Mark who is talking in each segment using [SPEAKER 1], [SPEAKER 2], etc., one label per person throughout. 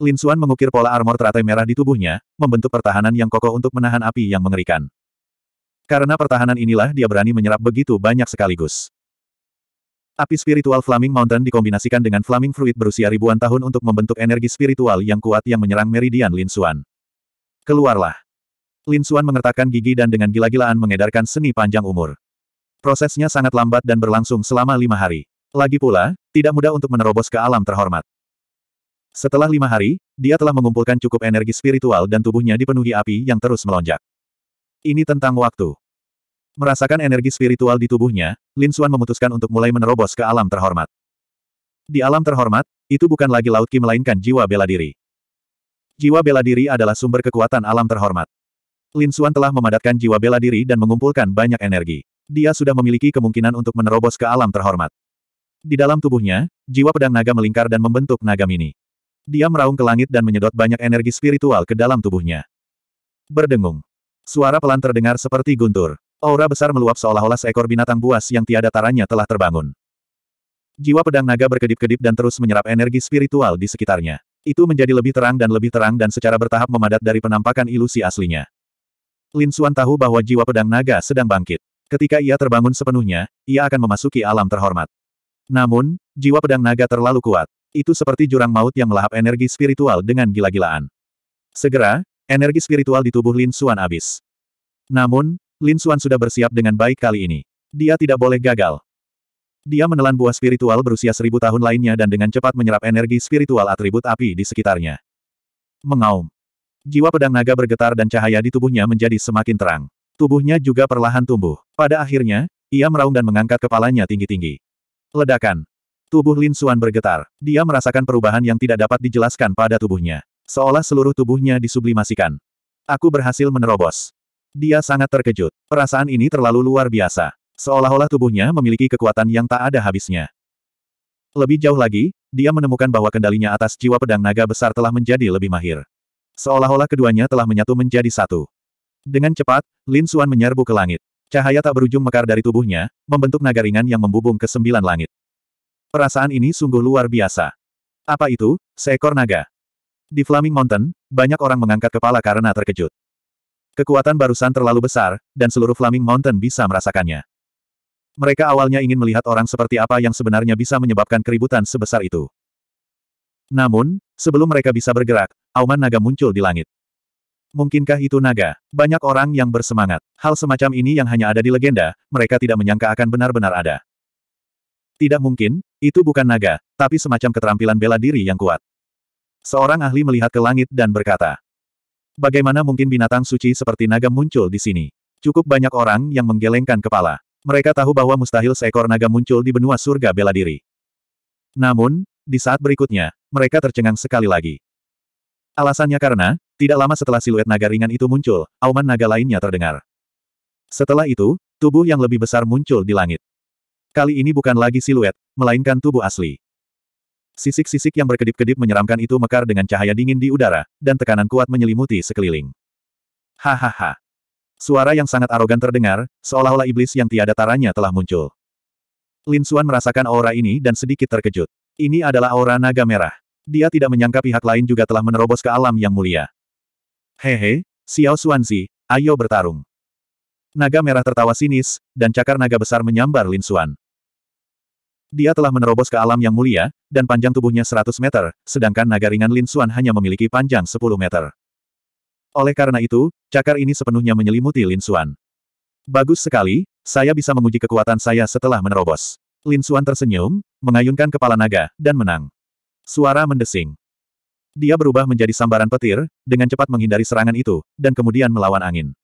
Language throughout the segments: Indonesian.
[SPEAKER 1] Lin Xuan mengukir pola armor teratai merah di tubuhnya, membentuk pertahanan yang kokoh untuk menahan api yang mengerikan. Karena pertahanan inilah dia berani menyerap begitu banyak sekaligus. Api spiritual Flaming Mountain dikombinasikan dengan Flaming Fruit berusia ribuan tahun untuk membentuk energi spiritual yang kuat yang menyerang Meridian Lin Xuan. Keluarlah! Lin Xuan mengertakkan gigi dan dengan gila-gilaan mengedarkan seni panjang umur. Prosesnya sangat lambat dan berlangsung selama lima hari. Lagi pula, tidak mudah untuk menerobos ke alam terhormat. Setelah lima hari, dia telah mengumpulkan cukup energi spiritual dan tubuhnya dipenuhi api yang terus melonjak. Ini tentang waktu. Merasakan energi spiritual di tubuhnya, Lin Xuan memutuskan untuk mulai menerobos ke alam terhormat. Di alam terhormat, itu bukan lagi laut Ki melainkan jiwa bela diri. Jiwa bela diri adalah sumber kekuatan alam terhormat. Lin Xuan telah memadatkan jiwa bela diri dan mengumpulkan banyak energi. Dia sudah memiliki kemungkinan untuk menerobos ke alam terhormat. Di dalam tubuhnya, jiwa pedang naga melingkar dan membentuk naga mini. Dia meraung ke langit dan menyedot banyak energi spiritual ke dalam tubuhnya. Berdengung. Suara pelan terdengar seperti guntur. Aura besar meluap seolah-olah seekor binatang buas yang tiada taranya telah terbangun. Jiwa pedang naga berkedip-kedip dan terus menyerap energi spiritual di sekitarnya. Itu menjadi lebih terang dan lebih terang dan secara bertahap memadat dari penampakan ilusi aslinya. Lin Xuan tahu bahwa jiwa pedang naga sedang bangkit. Ketika ia terbangun sepenuhnya, ia akan memasuki alam terhormat. Namun, jiwa pedang naga terlalu kuat. Itu seperti jurang maut yang melahap energi spiritual dengan gila-gilaan. Segera, energi spiritual di tubuh Lin Xuan habis. Namun, Lin Xuan sudah bersiap dengan baik kali ini. Dia tidak boleh gagal. Dia menelan buah spiritual berusia seribu tahun lainnya dan dengan cepat menyerap energi spiritual atribut api di sekitarnya. Mengaum. Jiwa pedang naga bergetar dan cahaya di tubuhnya menjadi semakin terang. Tubuhnya juga perlahan tumbuh. Pada akhirnya, ia meraung dan mengangkat kepalanya tinggi-tinggi. Ledakan. Tubuh Lin Xuan bergetar. Dia merasakan perubahan yang tidak dapat dijelaskan pada tubuhnya. Seolah seluruh tubuhnya disublimasikan. Aku berhasil menerobos. Dia sangat terkejut. Perasaan ini terlalu luar biasa. Seolah-olah tubuhnya memiliki kekuatan yang tak ada habisnya. Lebih jauh lagi, dia menemukan bahwa kendalinya atas jiwa pedang naga besar telah menjadi lebih mahir. Seolah-olah keduanya telah menyatu menjadi satu. Dengan cepat, Lin Xuan menyerbu ke langit. Cahaya tak berujung mekar dari tubuhnya, membentuk naga ringan yang membubung ke sembilan langit. Perasaan ini sungguh luar biasa. Apa itu, seekor naga? Di Flaming Mountain, banyak orang mengangkat kepala karena terkejut. Kekuatan barusan terlalu besar, dan seluruh Flaming Mountain bisa merasakannya. Mereka awalnya ingin melihat orang seperti apa yang sebenarnya bisa menyebabkan keributan sebesar itu. Namun, sebelum mereka bisa bergerak, auman naga muncul di langit. Mungkinkah itu naga? Banyak orang yang bersemangat. Hal semacam ini yang hanya ada di legenda, mereka tidak menyangka akan benar-benar ada. Tidak mungkin, itu bukan naga, tapi semacam keterampilan bela diri yang kuat. Seorang ahli melihat ke langit dan berkata, Bagaimana mungkin binatang suci seperti naga muncul di sini? Cukup banyak orang yang menggelengkan kepala. Mereka tahu bahwa mustahil seekor naga muncul di benua surga bela diri. Namun, di saat berikutnya, mereka tercengang sekali lagi. Alasannya karena, tidak lama setelah siluet naga ringan itu muncul, auman naga lainnya terdengar. Setelah itu, tubuh yang lebih besar muncul di langit. Kali ini bukan lagi siluet, melainkan tubuh asli. Sisik-sisik yang berkedip-kedip menyeramkan itu mekar dengan cahaya dingin di udara, dan tekanan kuat menyelimuti sekeliling. Hahaha. Suara yang sangat arogan terdengar, seolah-olah iblis yang tiada taranya telah muncul. Lin Xuan merasakan aura ini dan sedikit terkejut. Ini adalah aura naga merah. Dia tidak menyangka pihak lain juga telah menerobos ke alam yang mulia. Hehe, Xiao Xuanzi, ayo bertarung. Naga merah tertawa sinis, dan cakar naga besar menyambar Lin Xuan. Dia telah menerobos ke alam yang mulia, dan panjang tubuhnya 100 meter, sedangkan naga ringan Lin Xuan hanya memiliki panjang 10 meter. Oleh karena itu, cakar ini sepenuhnya menyelimuti Lin Xuan. Bagus sekali, saya bisa menguji kekuatan saya setelah menerobos. Lin Xuan tersenyum, mengayunkan kepala naga, dan menang. Suara mendesing. Dia berubah menjadi sambaran petir, dengan cepat menghindari serangan itu, dan kemudian melawan angin.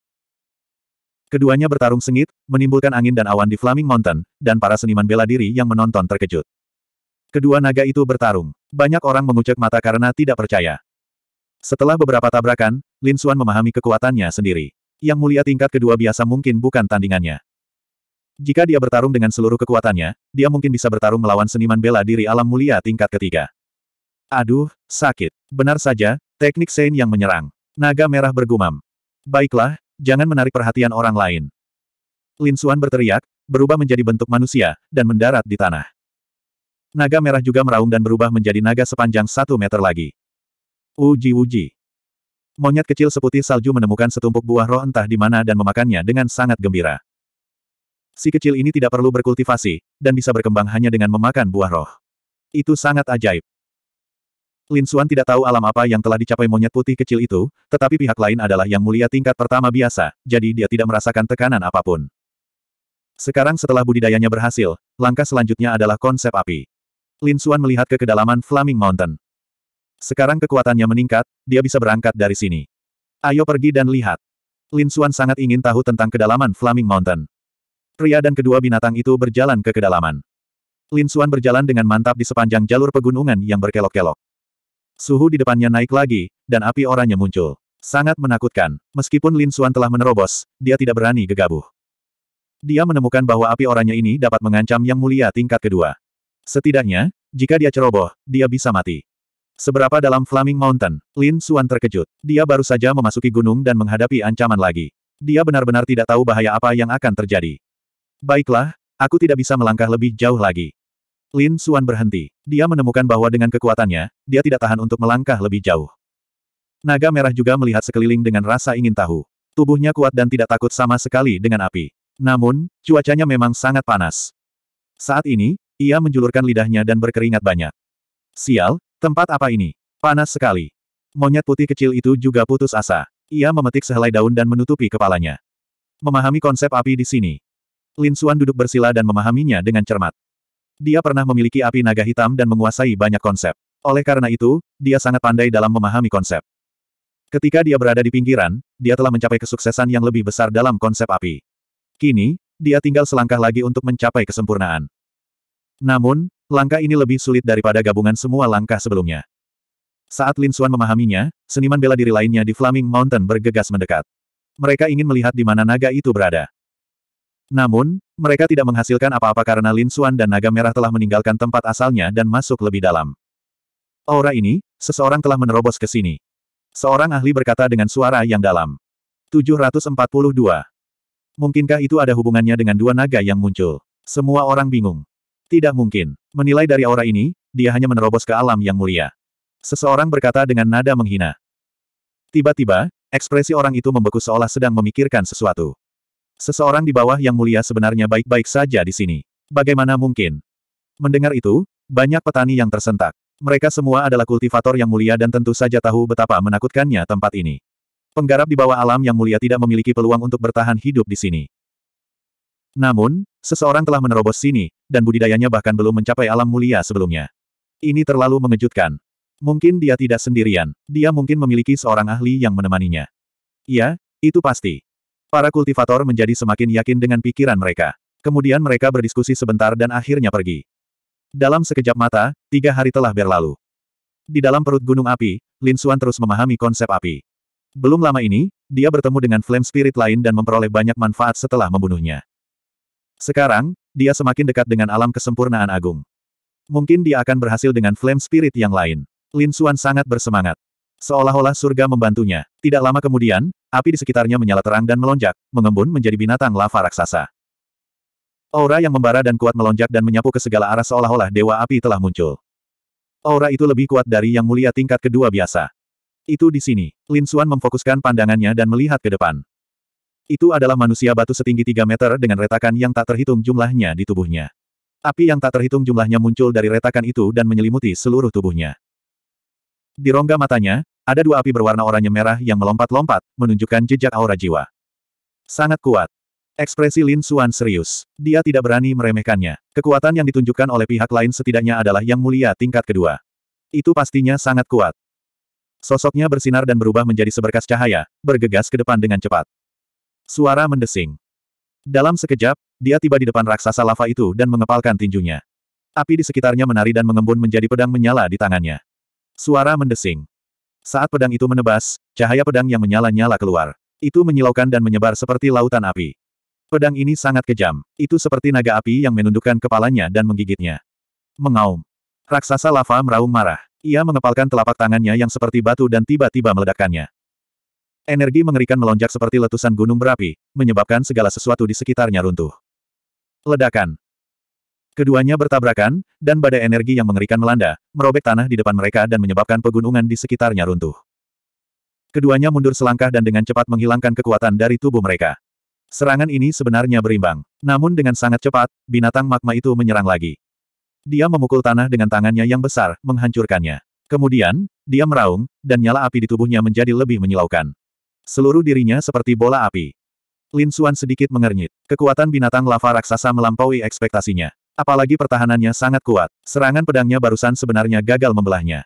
[SPEAKER 1] Keduanya bertarung sengit, menimbulkan angin dan awan di Flaming Mountain, dan para seniman bela diri yang menonton terkejut. Kedua naga itu bertarung. Banyak orang mengucek mata karena tidak percaya. Setelah beberapa tabrakan, Lin Suan memahami kekuatannya sendiri. Yang mulia tingkat kedua biasa mungkin bukan tandingannya. Jika dia bertarung dengan seluruh kekuatannya, dia mungkin bisa bertarung melawan seniman bela diri alam mulia tingkat ketiga. Aduh, sakit. Benar saja, teknik Sein yang menyerang. Naga merah bergumam. Baiklah, Jangan menarik perhatian orang lain. Lin Suan berteriak, berubah menjadi bentuk manusia, dan mendarat di tanah. Naga merah juga meraung dan berubah menjadi naga sepanjang satu meter lagi. Uji-uji. Monyet kecil seputih salju menemukan setumpuk buah roh entah di mana dan memakannya dengan sangat gembira. Si kecil ini tidak perlu berkultivasi, dan bisa berkembang hanya dengan memakan buah roh. Itu sangat ajaib. Lin Suan tidak tahu alam apa yang telah dicapai monyet putih kecil itu, tetapi pihak lain adalah yang mulia tingkat pertama biasa, jadi dia tidak merasakan tekanan apapun. Sekarang setelah budidayanya berhasil, langkah selanjutnya adalah konsep api. Lin Suan melihat ke kedalaman Flaming Mountain. Sekarang kekuatannya meningkat, dia bisa berangkat dari sini. Ayo pergi dan lihat. Lin Suan sangat ingin tahu tentang kedalaman Flaming Mountain. Pria dan kedua binatang itu berjalan ke kedalaman. Lin Suan berjalan dengan mantap di sepanjang jalur pegunungan yang berkelok-kelok. Suhu di depannya naik lagi, dan api oranye muncul. Sangat menakutkan. Meskipun Lin Suan telah menerobos, dia tidak berani gegabah. Dia menemukan bahwa api oranye ini dapat mengancam Yang Mulia tingkat kedua. Setidaknya, jika dia ceroboh, dia bisa mati. Seberapa dalam Flaming Mountain, Lin Suan terkejut. Dia baru saja memasuki gunung dan menghadapi ancaman lagi. Dia benar-benar tidak tahu bahaya apa yang akan terjadi. Baiklah, aku tidak bisa melangkah lebih jauh lagi. Lin Suan berhenti. Dia menemukan bahwa dengan kekuatannya, dia tidak tahan untuk melangkah lebih jauh. Naga merah juga melihat sekeliling dengan rasa ingin tahu. Tubuhnya kuat dan tidak takut sama sekali dengan api. Namun, cuacanya memang sangat panas. Saat ini, ia menjulurkan lidahnya dan berkeringat banyak. Sial, tempat apa ini? Panas sekali. Monyet putih kecil itu juga putus asa. Ia memetik sehelai daun dan menutupi kepalanya. Memahami konsep api di sini. Lin Suan duduk bersila dan memahaminya dengan cermat. Dia pernah memiliki api naga hitam dan menguasai banyak konsep. Oleh karena itu, dia sangat pandai dalam memahami konsep. Ketika dia berada di pinggiran, dia telah mencapai kesuksesan yang lebih besar dalam konsep api. Kini, dia tinggal selangkah lagi untuk mencapai kesempurnaan. Namun, langkah ini lebih sulit daripada gabungan semua langkah sebelumnya. Saat Lin Xuan memahaminya, seniman bela diri lainnya di Flaming Mountain bergegas mendekat. Mereka ingin melihat di mana naga itu berada. Namun, mereka tidak menghasilkan apa-apa karena Lin Xuan dan Naga Merah telah meninggalkan tempat asalnya dan masuk lebih dalam. Aura ini, seseorang telah menerobos ke sini. Seorang ahli berkata dengan suara yang dalam. 742. Mungkinkah itu ada hubungannya dengan dua naga yang muncul? Semua orang bingung. Tidak mungkin. Menilai dari aura ini, dia hanya menerobos ke alam yang mulia. Seseorang berkata dengan nada menghina. Tiba-tiba, ekspresi orang itu membeku seolah sedang memikirkan sesuatu. Seseorang di bawah yang mulia sebenarnya baik-baik saja di sini. Bagaimana mungkin? Mendengar itu, banyak petani yang tersentak. Mereka semua adalah kultivator yang mulia dan tentu saja tahu betapa menakutkannya tempat ini. Penggarap di bawah alam yang mulia tidak memiliki peluang untuk bertahan hidup di sini. Namun, seseorang telah menerobos sini, dan budidayanya bahkan belum mencapai alam mulia sebelumnya. Ini terlalu mengejutkan. Mungkin dia tidak sendirian. Dia mungkin memiliki seorang ahli yang menemaninya. Ya, itu pasti. Para kultivator menjadi semakin yakin dengan pikiran mereka. Kemudian mereka berdiskusi sebentar dan akhirnya pergi. Dalam sekejap mata, tiga hari telah berlalu. Di dalam perut gunung api, Lin Xuan terus memahami konsep api. Belum lama ini, dia bertemu dengan flame spirit lain dan memperoleh banyak manfaat setelah membunuhnya. Sekarang, dia semakin dekat dengan alam kesempurnaan agung. Mungkin dia akan berhasil dengan flame spirit yang lain. Lin Xuan sangat bersemangat. Seolah-olah surga membantunya. Tidak lama kemudian, api di sekitarnya menyala terang dan melonjak, mengembun menjadi binatang lava raksasa. Aura yang membara dan kuat melonjak dan menyapu ke segala arah seolah-olah dewa api telah muncul. Aura itu lebih kuat dari yang mulia tingkat kedua biasa. Itu di sini. Lin Xuan memfokuskan pandangannya dan melihat ke depan. Itu adalah manusia batu setinggi 3 meter dengan retakan yang tak terhitung jumlahnya di tubuhnya. Api yang tak terhitung jumlahnya muncul dari retakan itu dan menyelimuti seluruh tubuhnya. Di rongga matanya, ada dua api berwarna oranye merah yang melompat-lompat, menunjukkan jejak aura jiwa. Sangat kuat. Ekspresi Lin Suan serius. Dia tidak berani meremehkannya. Kekuatan yang ditunjukkan oleh pihak lain setidaknya adalah yang mulia tingkat kedua. Itu pastinya sangat kuat. Sosoknya bersinar dan berubah menjadi seberkas cahaya, bergegas ke depan dengan cepat. Suara mendesing. Dalam sekejap, dia tiba di depan raksasa lava itu dan mengepalkan tinjunya. Api di sekitarnya menari dan mengembun menjadi pedang menyala di tangannya. Suara mendesing. Saat pedang itu menebas, cahaya pedang yang menyala-nyala keluar. Itu menyilaukan dan menyebar seperti lautan api. Pedang ini sangat kejam. Itu seperti naga api yang menundukkan kepalanya dan menggigitnya. Mengaum. Raksasa lava meraung marah. Ia mengepalkan telapak tangannya yang seperti batu dan tiba-tiba meledakkannya. Energi mengerikan melonjak seperti letusan gunung berapi, menyebabkan segala sesuatu di sekitarnya runtuh. Ledakan. Keduanya bertabrakan, dan badai energi yang mengerikan melanda, merobek tanah di depan mereka dan menyebabkan pegunungan di sekitarnya runtuh. Keduanya mundur selangkah dan dengan cepat menghilangkan kekuatan dari tubuh mereka. Serangan ini sebenarnya berimbang. Namun dengan sangat cepat, binatang magma itu menyerang lagi. Dia memukul tanah dengan tangannya yang besar, menghancurkannya. Kemudian, dia meraung, dan nyala api di tubuhnya menjadi lebih menyilaukan. Seluruh dirinya seperti bola api. Lin Xuan sedikit mengernyit. Kekuatan binatang lava raksasa melampaui ekspektasinya. Apalagi pertahanannya sangat kuat, serangan pedangnya barusan sebenarnya gagal membelahnya.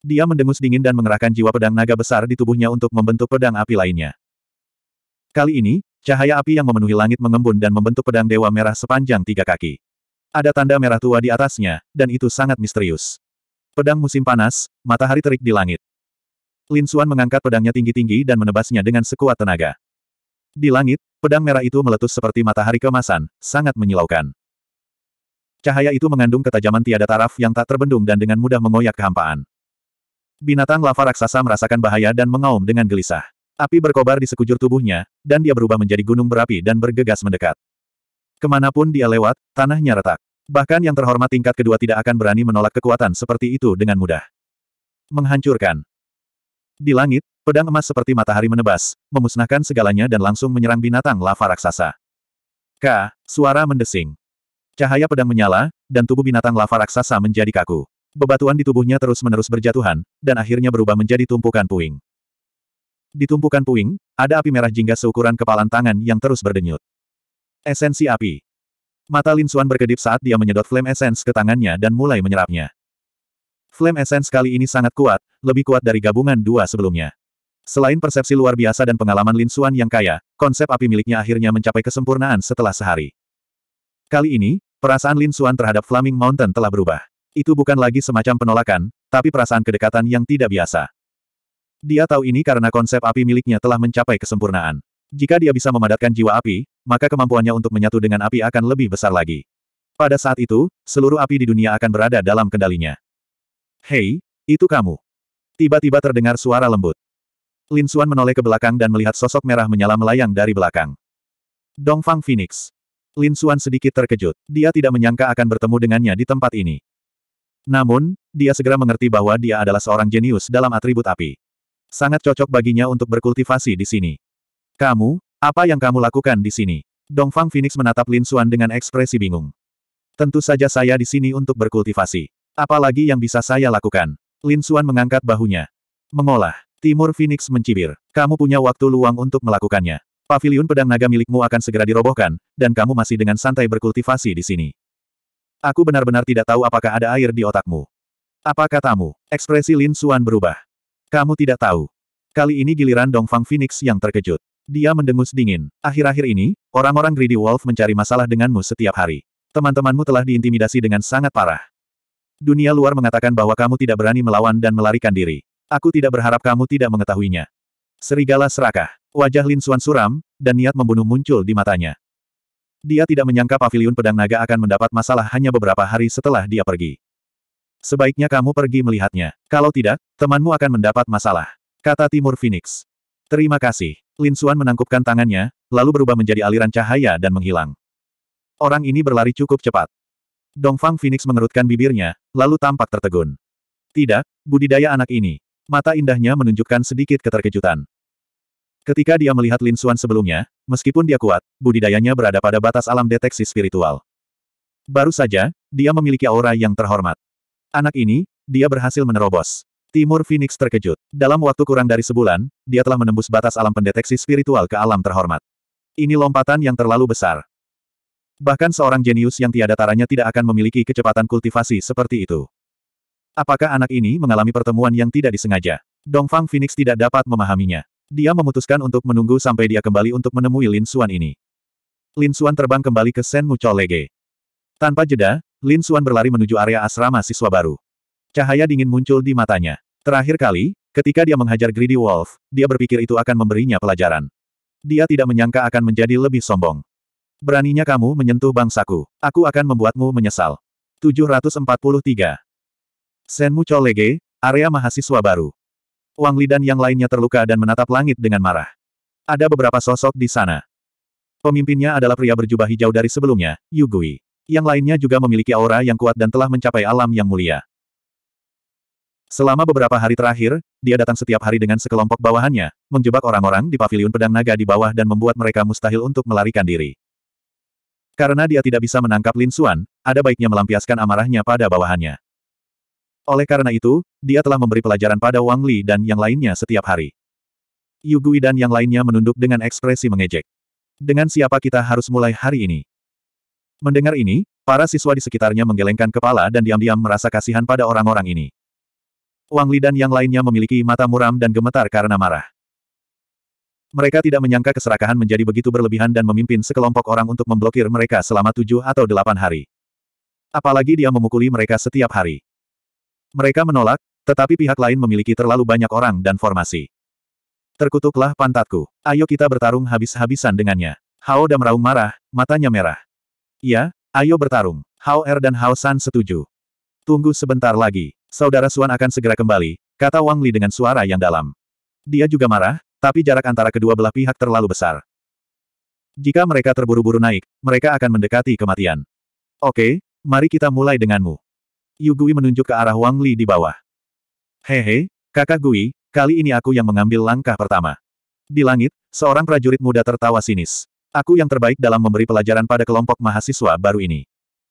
[SPEAKER 1] Dia mendengus dingin dan mengerahkan jiwa pedang naga besar di tubuhnya untuk membentuk pedang api lainnya. Kali ini, cahaya api yang memenuhi langit mengembun dan membentuk pedang dewa merah sepanjang tiga kaki. Ada tanda merah tua di atasnya, dan itu sangat misterius. Pedang musim panas, matahari terik di langit. Lin Suan mengangkat pedangnya tinggi-tinggi dan menebasnya dengan sekuat tenaga. Di langit, pedang merah itu meletus seperti matahari kemasan, sangat menyilaukan. Cahaya itu mengandung ketajaman tiada taraf yang tak terbendung dan dengan mudah mengoyak kehampaan. Binatang lava raksasa merasakan bahaya dan mengaum dengan gelisah. Api berkobar di sekujur tubuhnya, dan dia berubah menjadi gunung berapi dan bergegas mendekat. Kemanapun dia lewat, tanahnya retak. Bahkan yang terhormat tingkat kedua tidak akan berani menolak kekuatan seperti itu dengan mudah. Menghancurkan. Di langit, pedang emas seperti matahari menebas, memusnahkan segalanya dan langsung menyerang binatang lava raksasa. K. Suara mendesing. Cahaya pedang menyala, dan tubuh binatang lava raksasa menjadi kaku. Bebatuan di tubuhnya terus-menerus berjatuhan, dan akhirnya berubah menjadi tumpukan puing. Di tumpukan puing, ada api merah jingga seukuran kepalan tangan yang terus berdenyut. Esensi api. Mata Lin Xuan berkedip saat dia menyedot flame essence ke tangannya dan mulai menyerapnya. Flame essence kali ini sangat kuat, lebih kuat dari gabungan dua sebelumnya. Selain persepsi luar biasa dan pengalaman Lin Xuan yang kaya, konsep api miliknya akhirnya mencapai kesempurnaan setelah sehari. Kali ini, Perasaan Lin Suan terhadap Flaming Mountain telah berubah. Itu bukan lagi semacam penolakan, tapi perasaan kedekatan yang tidak biasa. Dia tahu ini karena konsep api miliknya telah mencapai kesempurnaan. Jika dia bisa memadatkan jiwa api, maka kemampuannya untuk menyatu dengan api akan lebih besar lagi. Pada saat itu, seluruh api di dunia akan berada dalam kendalinya. Hei, itu kamu. Tiba-tiba terdengar suara lembut. Lin Suan menoleh ke belakang dan melihat sosok merah menyala melayang dari belakang. Dongfang Phoenix. Lin Xuan sedikit terkejut. Dia tidak menyangka akan bertemu dengannya di tempat ini. Namun, dia segera mengerti bahwa dia adalah seorang jenius dalam atribut api. Sangat cocok baginya untuk berkultivasi di sini. Kamu, apa yang kamu lakukan di sini? Dongfang Phoenix menatap Lin Xuan dengan ekspresi bingung. Tentu saja saya di sini untuk berkultivasi. Apalagi yang bisa saya lakukan? Lin Xuan mengangkat bahunya. Mengolah. Timur Phoenix mencibir. Kamu punya waktu luang untuk melakukannya. Paviliun pedang naga milikmu akan segera dirobohkan, dan kamu masih dengan santai berkultivasi di sini. Aku benar-benar tidak tahu apakah ada air di otakmu. Apa katamu? Ekspresi Lin Suan berubah. Kamu tidak tahu. Kali ini giliran Dongfang Phoenix yang terkejut. Dia mendengus dingin. Akhir-akhir ini, orang-orang Greedy Wolf mencari masalah denganmu setiap hari. Teman-temanmu telah diintimidasi dengan sangat parah. Dunia luar mengatakan bahwa kamu tidak berani melawan dan melarikan diri. Aku tidak berharap kamu tidak mengetahuinya. Serigala serakah. Wajah Lin Suan suram, dan niat membunuh muncul di matanya. Dia tidak menyangka Pavilion pedang naga akan mendapat masalah hanya beberapa hari setelah dia pergi. Sebaiknya kamu pergi melihatnya. Kalau tidak, temanmu akan mendapat masalah. Kata Timur Phoenix. Terima kasih. Lin Suan menangkupkan tangannya, lalu berubah menjadi aliran cahaya dan menghilang. Orang ini berlari cukup cepat. Dongfang Phoenix mengerutkan bibirnya, lalu tampak tertegun. Tidak, budidaya anak ini. Mata indahnya menunjukkan sedikit keterkejutan. Ketika dia melihat Lin Xuan sebelumnya, meskipun dia kuat, budidayanya berada pada batas alam deteksi spiritual. Baru saja, dia memiliki aura yang terhormat. Anak ini, dia berhasil menerobos. Timur Phoenix terkejut. Dalam waktu kurang dari sebulan, dia telah menembus batas alam pendeteksi spiritual ke alam terhormat. Ini lompatan yang terlalu besar. Bahkan seorang jenius yang tiada taranya tidak akan memiliki kecepatan kultivasi seperti itu. Apakah anak ini mengalami pertemuan yang tidak disengaja? Dongfang Phoenix tidak dapat memahaminya. Dia memutuskan untuk menunggu sampai dia kembali untuk menemui Lin Xuan ini. Lin Xuan terbang kembali ke Sen Mucho Lege. Tanpa jeda, Lin Xuan berlari menuju area asrama siswa baru. Cahaya dingin muncul di matanya. Terakhir kali, ketika dia menghajar Greedy Wolf, dia berpikir itu akan memberinya pelajaran. Dia tidak menyangka akan menjadi lebih sombong. Beraninya kamu menyentuh bangsaku. Aku akan membuatmu menyesal. 743. Senmu Cholege, area mahasiswa baru. Wang Li dan yang lainnya terluka dan menatap langit dengan marah. Ada beberapa sosok di sana. Pemimpinnya adalah pria berjubah hijau dari sebelumnya, Yu Gui. Yang lainnya juga memiliki aura yang kuat dan telah mencapai alam yang mulia. Selama beberapa hari terakhir, dia datang setiap hari dengan sekelompok bawahannya, menjebak orang-orang di paviliun pedang naga di bawah dan membuat mereka mustahil untuk melarikan diri. Karena dia tidak bisa menangkap Lin Suan, ada baiknya melampiaskan amarahnya pada bawahannya. Oleh karena itu, dia telah memberi pelajaran pada Wang Li dan yang lainnya setiap hari. Yu Gui dan yang lainnya menunduk dengan ekspresi mengejek. Dengan siapa kita harus mulai hari ini? Mendengar ini, para siswa di sekitarnya menggelengkan kepala dan diam-diam merasa kasihan pada orang-orang ini. Wang Li dan yang lainnya memiliki mata muram dan gemetar karena marah. Mereka tidak menyangka keserakahan menjadi begitu berlebihan dan memimpin sekelompok orang untuk memblokir mereka selama tujuh atau delapan hari. Apalagi dia memukuli mereka setiap hari. Mereka menolak, tetapi pihak lain memiliki terlalu banyak orang dan formasi. Terkutuklah pantatku. Ayo kita bertarung habis-habisan dengannya. Hao meraung marah, matanya merah. Ya, ayo bertarung. Hao Er dan Hao San setuju. Tunggu sebentar lagi. Saudara Suan akan segera kembali, kata Wang Li dengan suara yang dalam. Dia juga marah, tapi jarak antara kedua belah pihak terlalu besar. Jika mereka terburu-buru naik, mereka akan mendekati kematian. Oke, mari kita mulai denganmu. Yu Gui menunjuk ke arah Wang Li di bawah. Hehe, kakak Gui, kali ini aku yang mengambil langkah pertama. Di langit, seorang prajurit muda tertawa sinis. Aku yang terbaik dalam memberi pelajaran pada kelompok mahasiswa baru ini.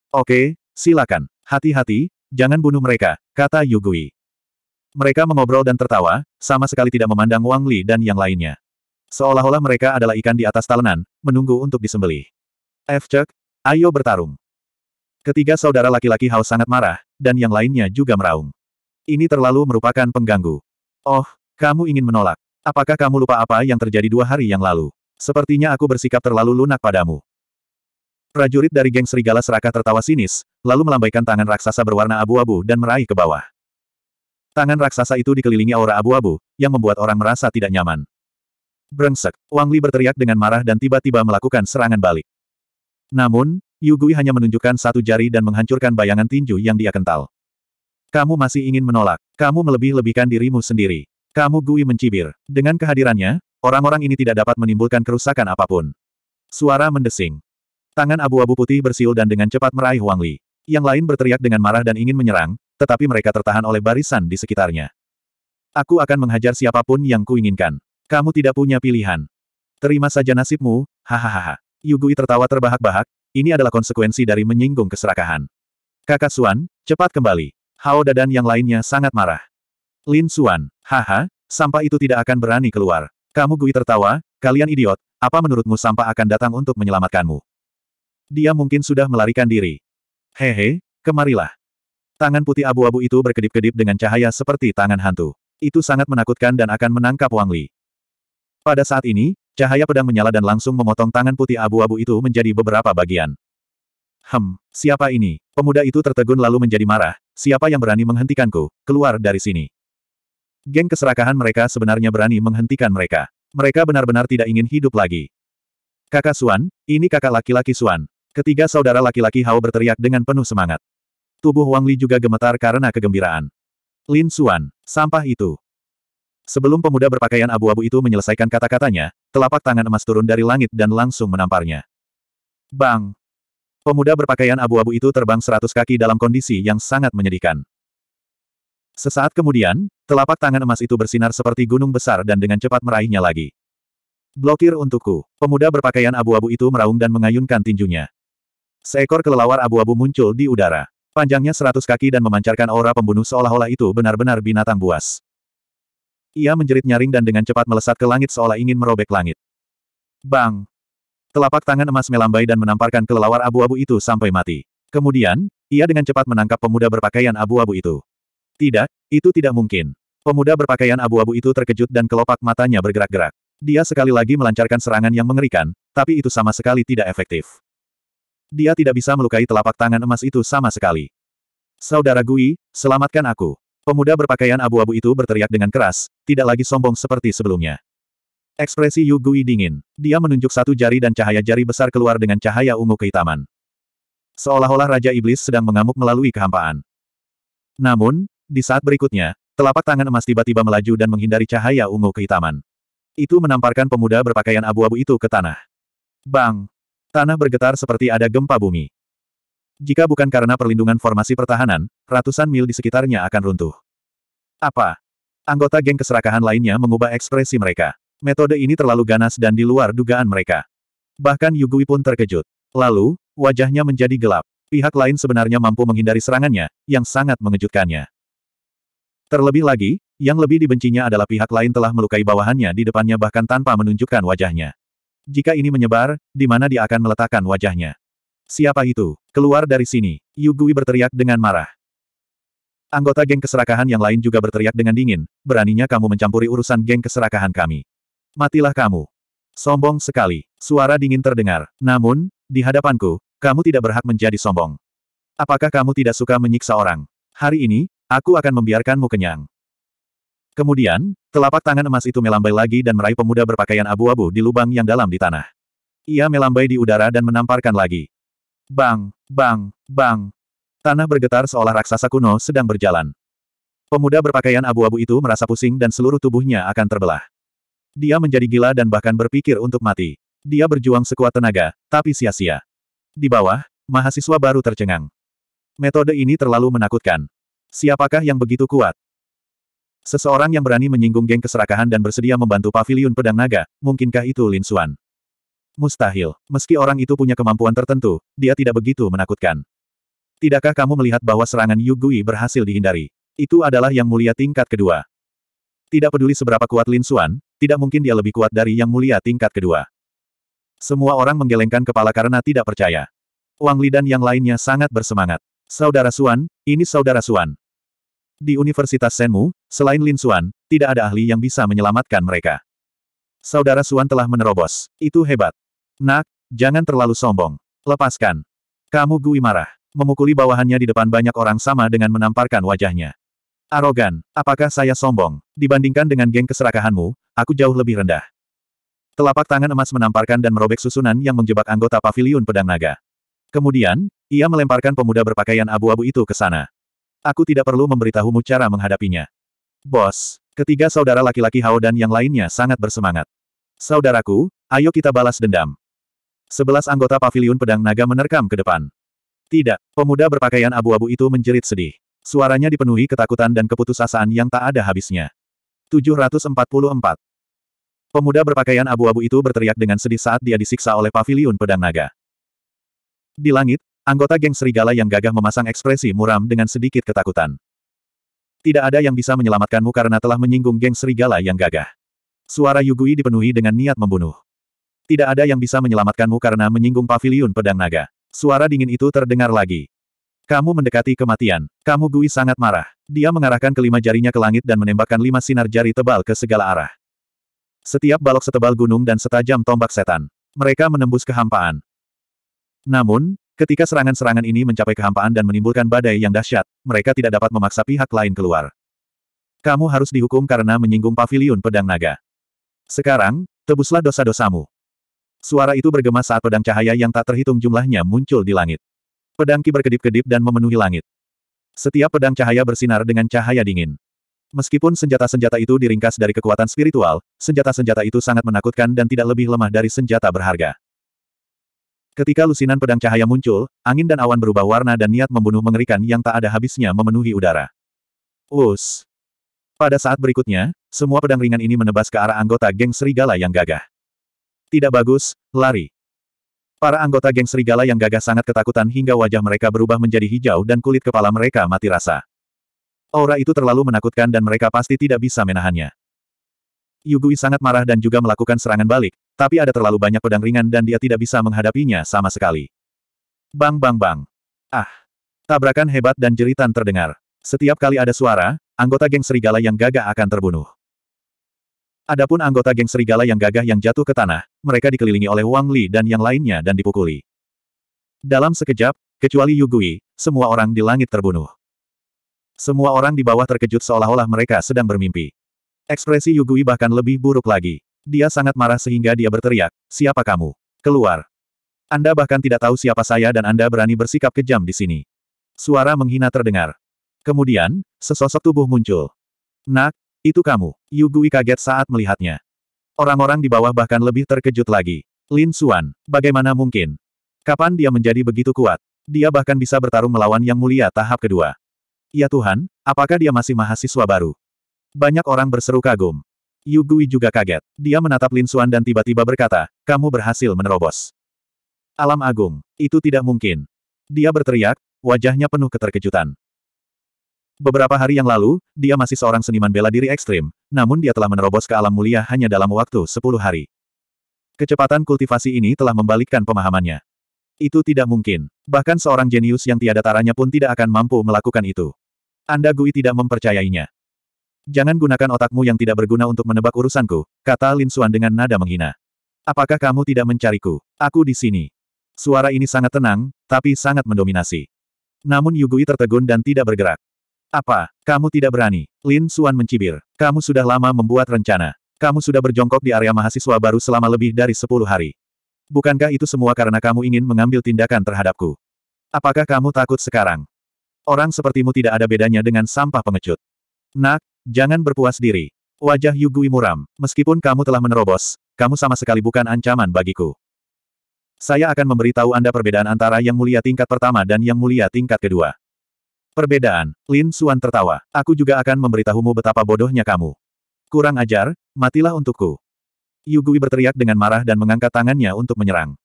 [SPEAKER 1] Oke, silakan. Hati-hati, jangan bunuh mereka, kata Yu Gui. Mereka mengobrol dan tertawa, sama sekali tidak memandang Wang Li dan yang lainnya. Seolah-olah mereka adalah ikan di atas talenan, menunggu untuk disembelih. F. Chuck, ayo bertarung. Ketiga saudara laki-laki Hao sangat marah, dan yang lainnya juga meraung. Ini terlalu merupakan pengganggu. Oh, kamu ingin menolak. Apakah kamu lupa apa yang terjadi dua hari yang lalu? Sepertinya aku bersikap terlalu lunak padamu. Prajurit dari geng serigala serakah tertawa sinis, lalu melambaikan tangan raksasa berwarna abu-abu dan meraih ke bawah. Tangan raksasa itu dikelilingi aura abu-abu, yang membuat orang merasa tidak nyaman. Brengsek, Wang Li berteriak dengan marah dan tiba-tiba melakukan serangan balik. Namun, Yugui hanya menunjukkan satu jari dan menghancurkan bayangan tinju yang dia kental. Kamu masih ingin menolak. Kamu melebih-lebihkan dirimu sendiri. Kamu Gui mencibir. Dengan kehadirannya, orang-orang ini tidak dapat menimbulkan kerusakan apapun. Suara mendesing. Tangan abu-abu putih bersiul dan dengan cepat meraih Wang Li. Yang lain berteriak dengan marah dan ingin menyerang, tetapi mereka tertahan oleh barisan di sekitarnya. Aku akan menghajar siapapun yang kuinginkan. Kamu tidak punya pilihan. Terima saja nasibmu, hahaha. Yugui tertawa terbahak-bahak, ini adalah konsekuensi dari menyinggung keserakahan. Kakak Suan, cepat kembali. Hao Dadan dan yang lainnya sangat marah. Lin Suan, haha, sampah itu tidak akan berani keluar. Kamu Gui tertawa, kalian idiot, apa menurutmu sampah akan datang untuk menyelamatkanmu? Dia mungkin sudah melarikan diri. Hehe, kemarilah. Tangan putih abu-abu itu berkedip-kedip dengan cahaya seperti tangan hantu. Itu sangat menakutkan dan akan menangkap Wang Li. Pada saat ini, Cahaya pedang menyala dan langsung memotong tangan putih abu-abu itu menjadi beberapa bagian. Hem, siapa ini? Pemuda itu tertegun lalu menjadi marah. Siapa yang berani menghentikanku? Keluar dari sini. Geng keserakahan mereka sebenarnya berani menghentikan mereka. Mereka benar-benar tidak ingin hidup lagi. Kakak Suan, ini kakak laki-laki Suan. Ketiga saudara laki-laki Hao berteriak dengan penuh semangat. Tubuh Wang Li juga gemetar karena kegembiraan. Lin Suan, sampah itu. Sebelum pemuda berpakaian abu-abu itu menyelesaikan kata-katanya, Telapak tangan emas turun dari langit dan langsung menamparnya. Bang! Pemuda berpakaian abu-abu itu terbang seratus kaki dalam kondisi yang sangat menyedihkan. Sesaat kemudian, telapak tangan emas itu bersinar seperti gunung besar dan dengan cepat meraihnya lagi. Blokir untukku. Pemuda berpakaian abu-abu itu meraung dan mengayunkan tinjunya. Seekor kelelawar abu-abu muncul di udara. Panjangnya seratus kaki dan memancarkan aura pembunuh seolah-olah itu benar-benar binatang buas. Ia menjerit nyaring dan dengan cepat melesat ke langit seolah ingin merobek langit. Bang! Telapak tangan emas melambai dan menamparkan kelelawar abu-abu itu sampai mati. Kemudian, ia dengan cepat menangkap pemuda berpakaian abu-abu itu. Tidak, itu tidak mungkin. Pemuda berpakaian abu-abu itu terkejut dan kelopak matanya bergerak-gerak. Dia sekali lagi melancarkan serangan yang mengerikan, tapi itu sama sekali tidak efektif. Dia tidak bisa melukai telapak tangan emas itu sama sekali. Saudara Gui, selamatkan aku. Pemuda berpakaian abu-abu itu berteriak dengan keras, tidak lagi sombong seperti sebelumnya. Ekspresi Yu Gui dingin. Dia menunjuk satu jari dan cahaya jari besar keluar dengan cahaya ungu kehitaman. Seolah-olah Raja Iblis sedang mengamuk melalui kehampaan. Namun, di saat berikutnya, telapak tangan emas tiba-tiba melaju dan menghindari cahaya ungu kehitaman. Itu menamparkan pemuda berpakaian abu-abu itu ke tanah. Bang! Tanah bergetar seperti ada gempa bumi. Jika bukan karena perlindungan formasi pertahanan, ratusan mil di sekitarnya akan runtuh. Apa? Anggota geng keserakahan lainnya mengubah ekspresi mereka. Metode ini terlalu ganas dan di luar dugaan mereka. Bahkan Yugui pun terkejut. Lalu, wajahnya menjadi gelap. Pihak lain sebenarnya mampu menghindari serangannya, yang sangat mengejutkannya. Terlebih lagi, yang lebih dibencinya adalah pihak lain telah melukai bawahannya di depannya bahkan tanpa menunjukkan wajahnya. Jika ini menyebar, di mana dia akan meletakkan wajahnya? Siapa itu? Keluar dari sini. Yugui berteriak dengan marah. Anggota geng keserakahan yang lain juga berteriak dengan dingin, beraninya kamu mencampuri urusan geng keserakahan kami. Matilah kamu. Sombong sekali. Suara dingin terdengar. Namun, di hadapanku, kamu tidak berhak menjadi sombong. Apakah kamu tidak suka menyiksa orang? Hari ini, aku akan membiarkanmu kenyang. Kemudian, telapak tangan emas itu melambai lagi dan meraih pemuda berpakaian abu-abu di lubang yang dalam di tanah. Ia melambai di udara dan menamparkan lagi. Bang, bang, bang. Tanah bergetar seolah raksasa kuno sedang berjalan. Pemuda berpakaian abu-abu itu merasa pusing dan seluruh tubuhnya akan terbelah. Dia menjadi gila dan bahkan berpikir untuk mati. Dia berjuang sekuat tenaga, tapi sia-sia. Di bawah, mahasiswa baru tercengang. Metode ini terlalu menakutkan. Siapakah yang begitu kuat? Seseorang yang berani menyinggung geng keserakahan dan bersedia membantu pavilion pedang naga, mungkinkah itu Lin Suan? Mustahil. Meski orang itu punya kemampuan tertentu, dia tidak begitu menakutkan. Tidakkah kamu melihat bahwa serangan Yu Gui berhasil dihindari? Itu adalah yang mulia tingkat kedua. Tidak peduli seberapa kuat Lin Xuan, tidak mungkin dia lebih kuat dari yang mulia tingkat kedua. Semua orang menggelengkan kepala karena tidak percaya. Wang Li dan yang lainnya sangat bersemangat. Saudara Xuan, ini saudara Xuan. Di Universitas Senmu, selain Lin Xuan, tidak ada ahli yang bisa menyelamatkan mereka. Saudara Xuan telah menerobos. Itu hebat. Nak, jangan terlalu sombong. Lepaskan. Kamu Gui marah. Memukuli bawahannya di depan banyak orang sama dengan menamparkan wajahnya. Arogan, apakah saya sombong? Dibandingkan dengan geng keserakahanmu, aku jauh lebih rendah. Telapak tangan emas menamparkan dan merobek susunan yang menjebak anggota pavilion pedang naga. Kemudian, ia melemparkan pemuda berpakaian abu-abu itu ke sana. Aku tidak perlu memberitahumu cara menghadapinya. Bos, ketiga saudara laki-laki Hao dan yang lainnya sangat bersemangat. Saudaraku, ayo kita balas dendam. Sebelas anggota pavilion pedang naga menerkam ke depan. Tidak, pemuda berpakaian abu-abu itu menjerit sedih. Suaranya dipenuhi ketakutan dan keputusasaan yang tak ada habisnya. 744. Pemuda berpakaian abu-abu itu berteriak dengan sedih saat dia disiksa oleh pavilion pedang naga. Di langit, anggota geng serigala yang gagah memasang ekspresi muram dengan sedikit ketakutan. Tidak ada yang bisa menyelamatkanmu karena telah menyinggung geng serigala yang gagah. Suara Yugui dipenuhi dengan niat membunuh. Tidak ada yang bisa menyelamatkanmu karena menyinggung paviliun pedang naga. Suara dingin itu terdengar lagi. Kamu mendekati kematian. Kamu Gui sangat marah. Dia mengarahkan kelima jarinya ke langit dan menembakkan lima sinar jari tebal ke segala arah. Setiap balok setebal gunung dan setajam tombak setan. Mereka menembus kehampaan. Namun, ketika serangan-serangan ini mencapai kehampaan dan menimbulkan badai yang dahsyat, mereka tidak dapat memaksa pihak lain keluar. Kamu harus dihukum karena menyinggung paviliun pedang naga. Sekarang, tebuslah dosa-dosamu. Suara itu bergema saat pedang cahaya yang tak terhitung jumlahnya muncul di langit. Pedang Ki berkedip-kedip dan memenuhi langit. Setiap pedang cahaya bersinar dengan cahaya dingin. Meskipun senjata-senjata itu diringkas dari kekuatan spiritual, senjata-senjata itu sangat menakutkan dan tidak lebih lemah dari senjata berharga. Ketika lusinan pedang cahaya muncul, angin dan awan berubah warna dan niat membunuh mengerikan yang tak ada habisnya memenuhi udara. Us. Pada saat berikutnya, semua pedang ringan ini menebas ke arah anggota geng serigala yang gagah. Tidak bagus, lari. Para anggota geng serigala yang gagah sangat ketakutan hingga wajah mereka berubah menjadi hijau dan kulit kepala mereka mati rasa. Aura itu terlalu menakutkan dan mereka pasti tidak bisa menahannya. Yugui sangat marah dan juga melakukan serangan balik, tapi ada terlalu banyak pedang ringan dan dia tidak bisa menghadapinya sama sekali. Bang bang bang. Ah. Tabrakan hebat dan jeritan terdengar. Setiap kali ada suara, anggota geng serigala yang gagah akan terbunuh. Adapun anggota geng serigala yang gagah yang jatuh ke tanah, mereka dikelilingi oleh Wang Li dan yang lainnya dan dipukuli. Dalam sekejap, kecuali Yugui, semua orang di langit terbunuh. Semua orang di bawah terkejut seolah-olah mereka sedang bermimpi. Ekspresi Yugui bahkan lebih buruk lagi. Dia sangat marah sehingga dia berteriak, siapa kamu? Keluar. Anda bahkan tidak tahu siapa saya dan Anda berani bersikap kejam di sini. Suara menghina terdengar. Kemudian, sesosok tubuh muncul. Nak, itu kamu. Yugui kaget saat melihatnya. Orang-orang di bawah bahkan lebih terkejut lagi. Lin Suan, bagaimana mungkin? Kapan dia menjadi begitu kuat? Dia bahkan bisa bertarung melawan yang mulia tahap kedua. Ya Tuhan, apakah dia masih mahasiswa baru? Banyak orang berseru kagum. Yugui juga kaget. Dia menatap Lin Suan dan tiba-tiba berkata, kamu berhasil menerobos. Alam Agung, itu tidak mungkin. Dia berteriak, wajahnya penuh keterkejutan. Beberapa hari yang lalu, dia masih seorang seniman bela diri ekstrim, namun dia telah menerobos ke alam mulia hanya dalam waktu 10 hari. Kecepatan kultivasi ini telah membalikkan pemahamannya. Itu tidak mungkin. Bahkan seorang jenius yang tiada taranya pun tidak akan mampu melakukan itu. Anda Gui tidak mempercayainya. Jangan gunakan otakmu yang tidak berguna untuk menebak urusanku, kata Lin Xuan dengan nada menghina. Apakah kamu tidak mencariku? Aku di sini. Suara ini sangat tenang, tapi sangat mendominasi. Namun Yugui tertegun dan tidak bergerak. Apa, kamu tidak berani? Lin Suan mencibir. Kamu sudah lama membuat rencana. Kamu sudah berjongkok di area mahasiswa baru selama lebih dari sepuluh hari. Bukankah itu semua karena kamu ingin mengambil tindakan terhadapku? Apakah kamu takut sekarang? Orang sepertimu tidak ada bedanya dengan sampah pengecut. Nak, jangan berpuas diri. Wajah Yugui muram. Meskipun kamu telah menerobos, kamu sama sekali bukan ancaman bagiku. Saya akan memberitahu Anda perbedaan antara Yang Mulia tingkat pertama dan Yang Mulia tingkat kedua. Perbedaan, Lin Suan tertawa. Aku juga akan memberitahumu betapa bodohnya kamu. Kurang ajar, matilah untukku. Yugui berteriak dengan marah dan mengangkat tangannya untuk menyerang.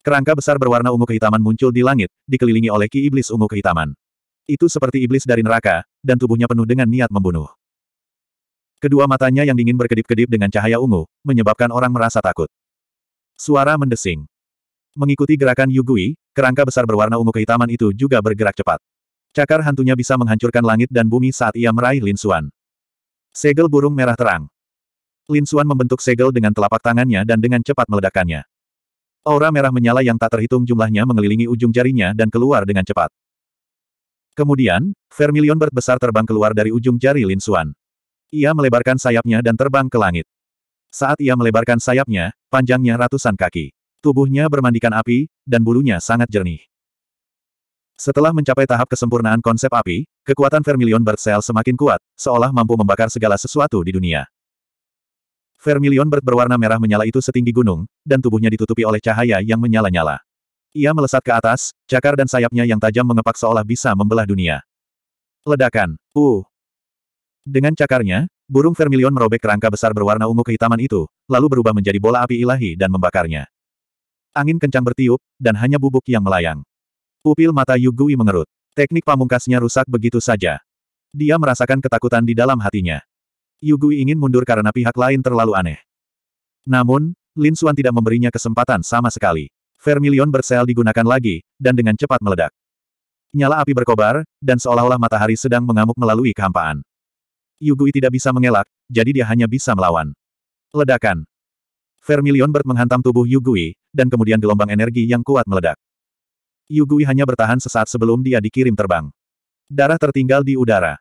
[SPEAKER 1] Kerangka besar berwarna ungu kehitaman muncul di langit, dikelilingi oleh ki iblis ungu kehitaman. Itu seperti iblis dari neraka, dan tubuhnya penuh dengan niat membunuh. Kedua matanya yang dingin berkedip-kedip dengan cahaya ungu, menyebabkan orang merasa takut. Suara mendesing. Mengikuti gerakan Yugui, kerangka besar berwarna ungu kehitaman itu juga bergerak cepat. Cakar hantunya bisa menghancurkan langit dan bumi saat ia meraih Lin Xuan. Segel burung merah terang. Lin Xuan membentuk segel dengan telapak tangannya dan dengan cepat meledakkannya. Aura merah menyala yang tak terhitung jumlahnya mengelilingi ujung jarinya dan keluar dengan cepat. Kemudian, Vermilion Bird besar terbang keluar dari ujung jari Lin Xuan. Ia melebarkan sayapnya dan terbang ke langit. Saat ia melebarkan sayapnya, panjangnya ratusan kaki. Tubuhnya bermandikan api, dan bulunya sangat jernih. Setelah mencapai tahap kesempurnaan konsep api, kekuatan Vermilion Bird Cell semakin kuat, seolah mampu membakar segala sesuatu di dunia. Vermilion Bird berwarna merah menyala itu setinggi gunung, dan tubuhnya ditutupi oleh cahaya yang menyala-nyala. Ia melesat ke atas, cakar dan sayapnya yang tajam mengepak seolah bisa membelah dunia. Ledakan. Uh. Dengan cakarnya, burung Vermilion merobek kerangka besar berwarna ungu kehitaman itu, lalu berubah menjadi bola api ilahi dan membakarnya. Angin kencang bertiup, dan hanya bubuk yang melayang. Pupil mata Yugui mengerut. Teknik pamungkasnya rusak begitu saja. Dia merasakan ketakutan di dalam hatinya. Yugui ingin mundur karena pihak lain terlalu aneh. Namun, Lin Suan tidak memberinya kesempatan sama sekali. Vermilion bersel digunakan lagi, dan dengan cepat meledak. Nyala api berkobar, dan seolah-olah matahari sedang mengamuk melalui kehampaan. Yugui tidak bisa mengelak, jadi dia hanya bisa melawan. Ledakan. Vermilion Bert menghantam tubuh Yugui, dan kemudian gelombang energi yang kuat meledak. Yugui hanya bertahan sesaat sebelum dia dikirim terbang. Darah tertinggal di udara.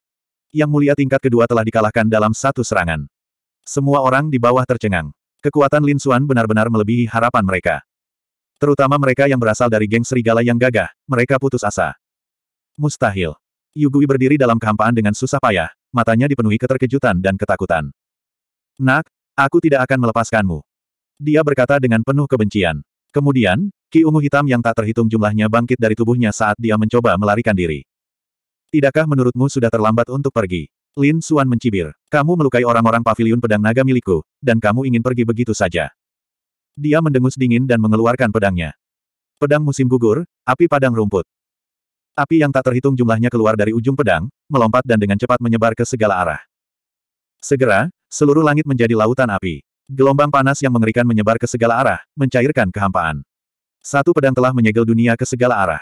[SPEAKER 1] Yang mulia tingkat kedua telah dikalahkan dalam satu serangan. Semua orang di bawah tercengang. Kekuatan Lin Suan benar-benar melebihi harapan mereka. Terutama mereka yang berasal dari geng serigala yang gagah, mereka putus asa. Mustahil. Yugui berdiri dalam kehampaan dengan susah payah, matanya dipenuhi keterkejutan dan ketakutan. Nak, aku tidak akan melepaskanmu. Dia berkata dengan penuh kebencian. Kemudian, Ki ungu hitam yang tak terhitung jumlahnya bangkit dari tubuhnya saat dia mencoba melarikan diri. Tidakkah menurutmu sudah terlambat untuk pergi? Lin Suan mencibir. Kamu melukai orang-orang Pavilion pedang naga milikku, dan kamu ingin pergi begitu saja. Dia mendengus dingin dan mengeluarkan pedangnya. Pedang musim gugur, api padang rumput. Api yang tak terhitung jumlahnya keluar dari ujung pedang, melompat dan dengan cepat menyebar ke segala arah. Segera, seluruh langit menjadi lautan api. Gelombang panas yang mengerikan menyebar ke segala arah, mencairkan kehampaan. Satu pedang telah menyegel dunia ke segala arah.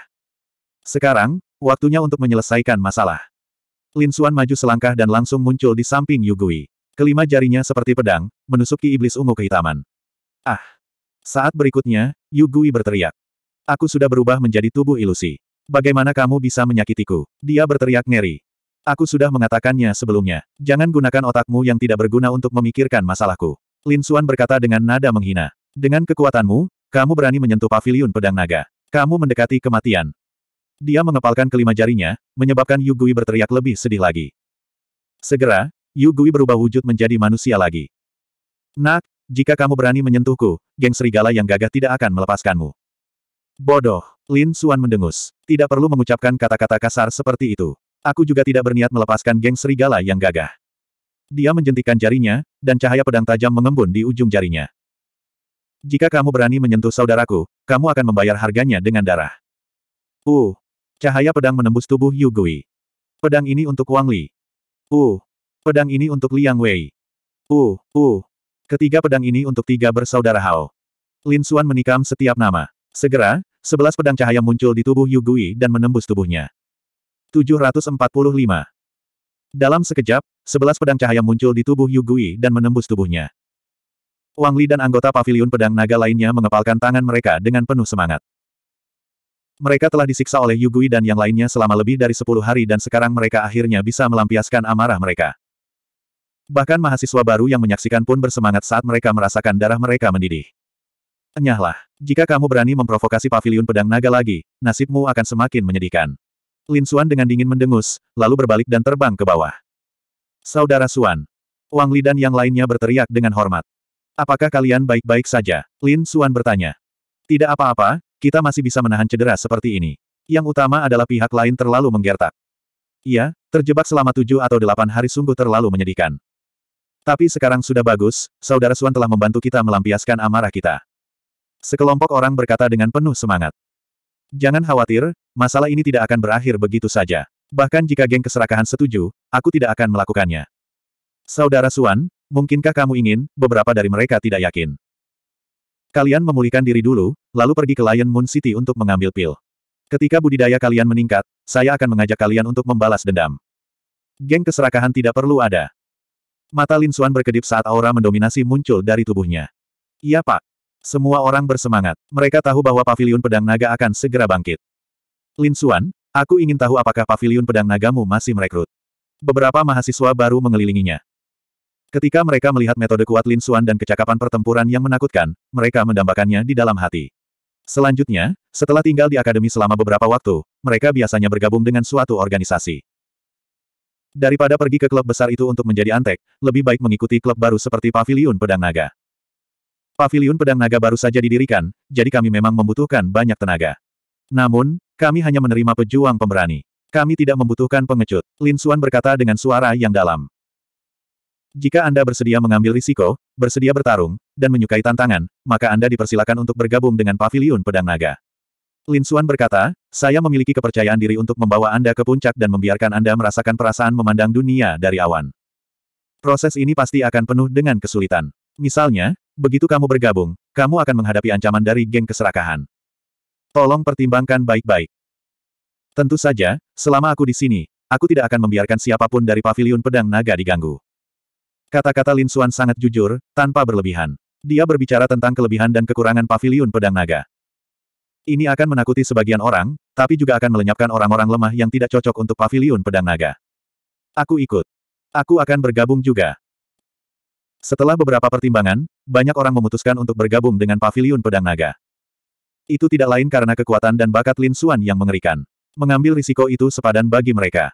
[SPEAKER 1] Sekarang, waktunya untuk menyelesaikan masalah. Lin Xuan maju selangkah dan langsung muncul di samping Yugui. Kelima jarinya seperti pedang, menusuki iblis ungu kehitaman. Ah! Saat berikutnya, Yugui berteriak. Aku sudah berubah menjadi tubuh ilusi. Bagaimana kamu bisa menyakitiku? Dia berteriak ngeri. Aku sudah mengatakannya sebelumnya. Jangan gunakan otakmu yang tidak berguna untuk memikirkan masalahku. Lin Xuan berkata dengan nada menghina. Dengan kekuatanmu, kamu berani menyentuh paviliun pedang naga. Kamu mendekati kematian. Dia mengepalkan kelima jarinya, menyebabkan Yugui berteriak lebih sedih lagi. Segera, Yugui berubah wujud menjadi manusia lagi. Nak, jika kamu berani menyentuhku, geng serigala yang gagah tidak akan melepaskanmu. Bodoh, Lin Suan mendengus. Tidak perlu mengucapkan kata-kata kasar seperti itu. Aku juga tidak berniat melepaskan geng serigala yang gagah. Dia menjentikan jarinya, dan cahaya pedang tajam mengembun di ujung jarinya. Jika kamu berani menyentuh saudaraku, kamu akan membayar harganya dengan darah. Uh. Cahaya pedang menembus tubuh Yu Gui. Pedang ini untuk Wang Li. Uh. Pedang ini untuk Liang Wei. Uh. Uh. Ketiga pedang ini untuk tiga bersaudara Hao. Lin Xuan menikam setiap nama. Segera, sebelas pedang cahaya muncul di tubuh Yu Gui dan menembus tubuhnya. 745. Dalam sekejap, sebelas pedang cahaya muncul di tubuh Yu Gui dan menembus tubuhnya. Wang Li dan anggota pavilion pedang naga lainnya mengepalkan tangan mereka dengan penuh semangat. Mereka telah disiksa oleh Yugui dan yang lainnya selama lebih dari sepuluh hari dan sekarang mereka akhirnya bisa melampiaskan amarah mereka. Bahkan mahasiswa baru yang menyaksikan pun bersemangat saat mereka merasakan darah mereka mendidih. Enyahlah, jika kamu berani memprovokasi pavilion pedang naga lagi, nasibmu akan semakin menyedihkan. Lin Suan dengan dingin mendengus, lalu berbalik dan terbang ke bawah. Saudara Suan," Wang Li dan yang lainnya berteriak dengan hormat. Apakah kalian baik-baik saja? Lin Suan bertanya. Tidak apa-apa, kita masih bisa menahan cedera seperti ini. Yang utama adalah pihak lain terlalu menggertak. Iya, terjebak selama tujuh atau delapan hari sungguh terlalu menyedihkan. Tapi sekarang sudah bagus, Saudara Suan telah membantu kita melampiaskan amarah kita. Sekelompok orang berkata dengan penuh semangat. Jangan khawatir, masalah ini tidak akan berakhir begitu saja. Bahkan jika geng keserakahan setuju, aku tidak akan melakukannya. Saudara Suan, Mungkinkah kamu ingin, beberapa dari mereka tidak yakin. Kalian memulihkan diri dulu, lalu pergi ke Lion Moon City untuk mengambil pil. Ketika budidaya kalian meningkat, saya akan mengajak kalian untuk membalas dendam. Geng keserakahan tidak perlu ada. Mata Lin Xuan berkedip saat aura mendominasi muncul dari tubuhnya. Iya pak. Semua orang bersemangat. Mereka tahu bahwa pavilion pedang naga akan segera bangkit. Lin Xuan, aku ingin tahu apakah pavilion pedang nagamu masih merekrut. Beberapa mahasiswa baru mengelilinginya. Ketika mereka melihat metode kuat Lin Xuan dan kecakapan pertempuran yang menakutkan, mereka mendambakannya di dalam hati. Selanjutnya, setelah tinggal di akademi selama beberapa waktu, mereka biasanya bergabung dengan suatu organisasi. Daripada pergi ke klub besar itu untuk menjadi antek, lebih baik mengikuti klub baru seperti Paviliun Pedang Naga. Paviliun Pedang Naga baru saja didirikan, jadi kami memang membutuhkan banyak tenaga. Namun, kami hanya menerima pejuang pemberani. Kami tidak membutuhkan pengecut, Lin Xuan berkata dengan suara yang dalam. Jika Anda bersedia mengambil risiko, bersedia bertarung, dan menyukai tantangan, maka Anda dipersilakan untuk bergabung dengan Paviliun Pedang Naga. Lin Xuan berkata, saya memiliki kepercayaan diri untuk membawa Anda ke puncak dan membiarkan Anda merasakan perasaan memandang dunia dari awan. Proses ini pasti akan penuh dengan kesulitan. Misalnya, begitu kamu bergabung, kamu akan menghadapi ancaman dari geng keserakahan. Tolong pertimbangkan baik-baik. Tentu saja, selama aku di sini, aku tidak akan membiarkan siapapun dari paviliun pedang naga diganggu. Kata-kata Lin Xuan sangat jujur, tanpa berlebihan. Dia berbicara tentang kelebihan dan kekurangan pavilion pedang naga. Ini akan menakuti sebagian orang, tapi juga akan melenyapkan orang-orang lemah yang tidak cocok untuk pavilion pedang naga. Aku ikut. Aku akan bergabung juga. Setelah beberapa pertimbangan, banyak orang memutuskan untuk bergabung dengan pavilion pedang naga. Itu tidak lain karena kekuatan dan bakat Lin Xuan yang mengerikan. Mengambil risiko itu sepadan bagi mereka.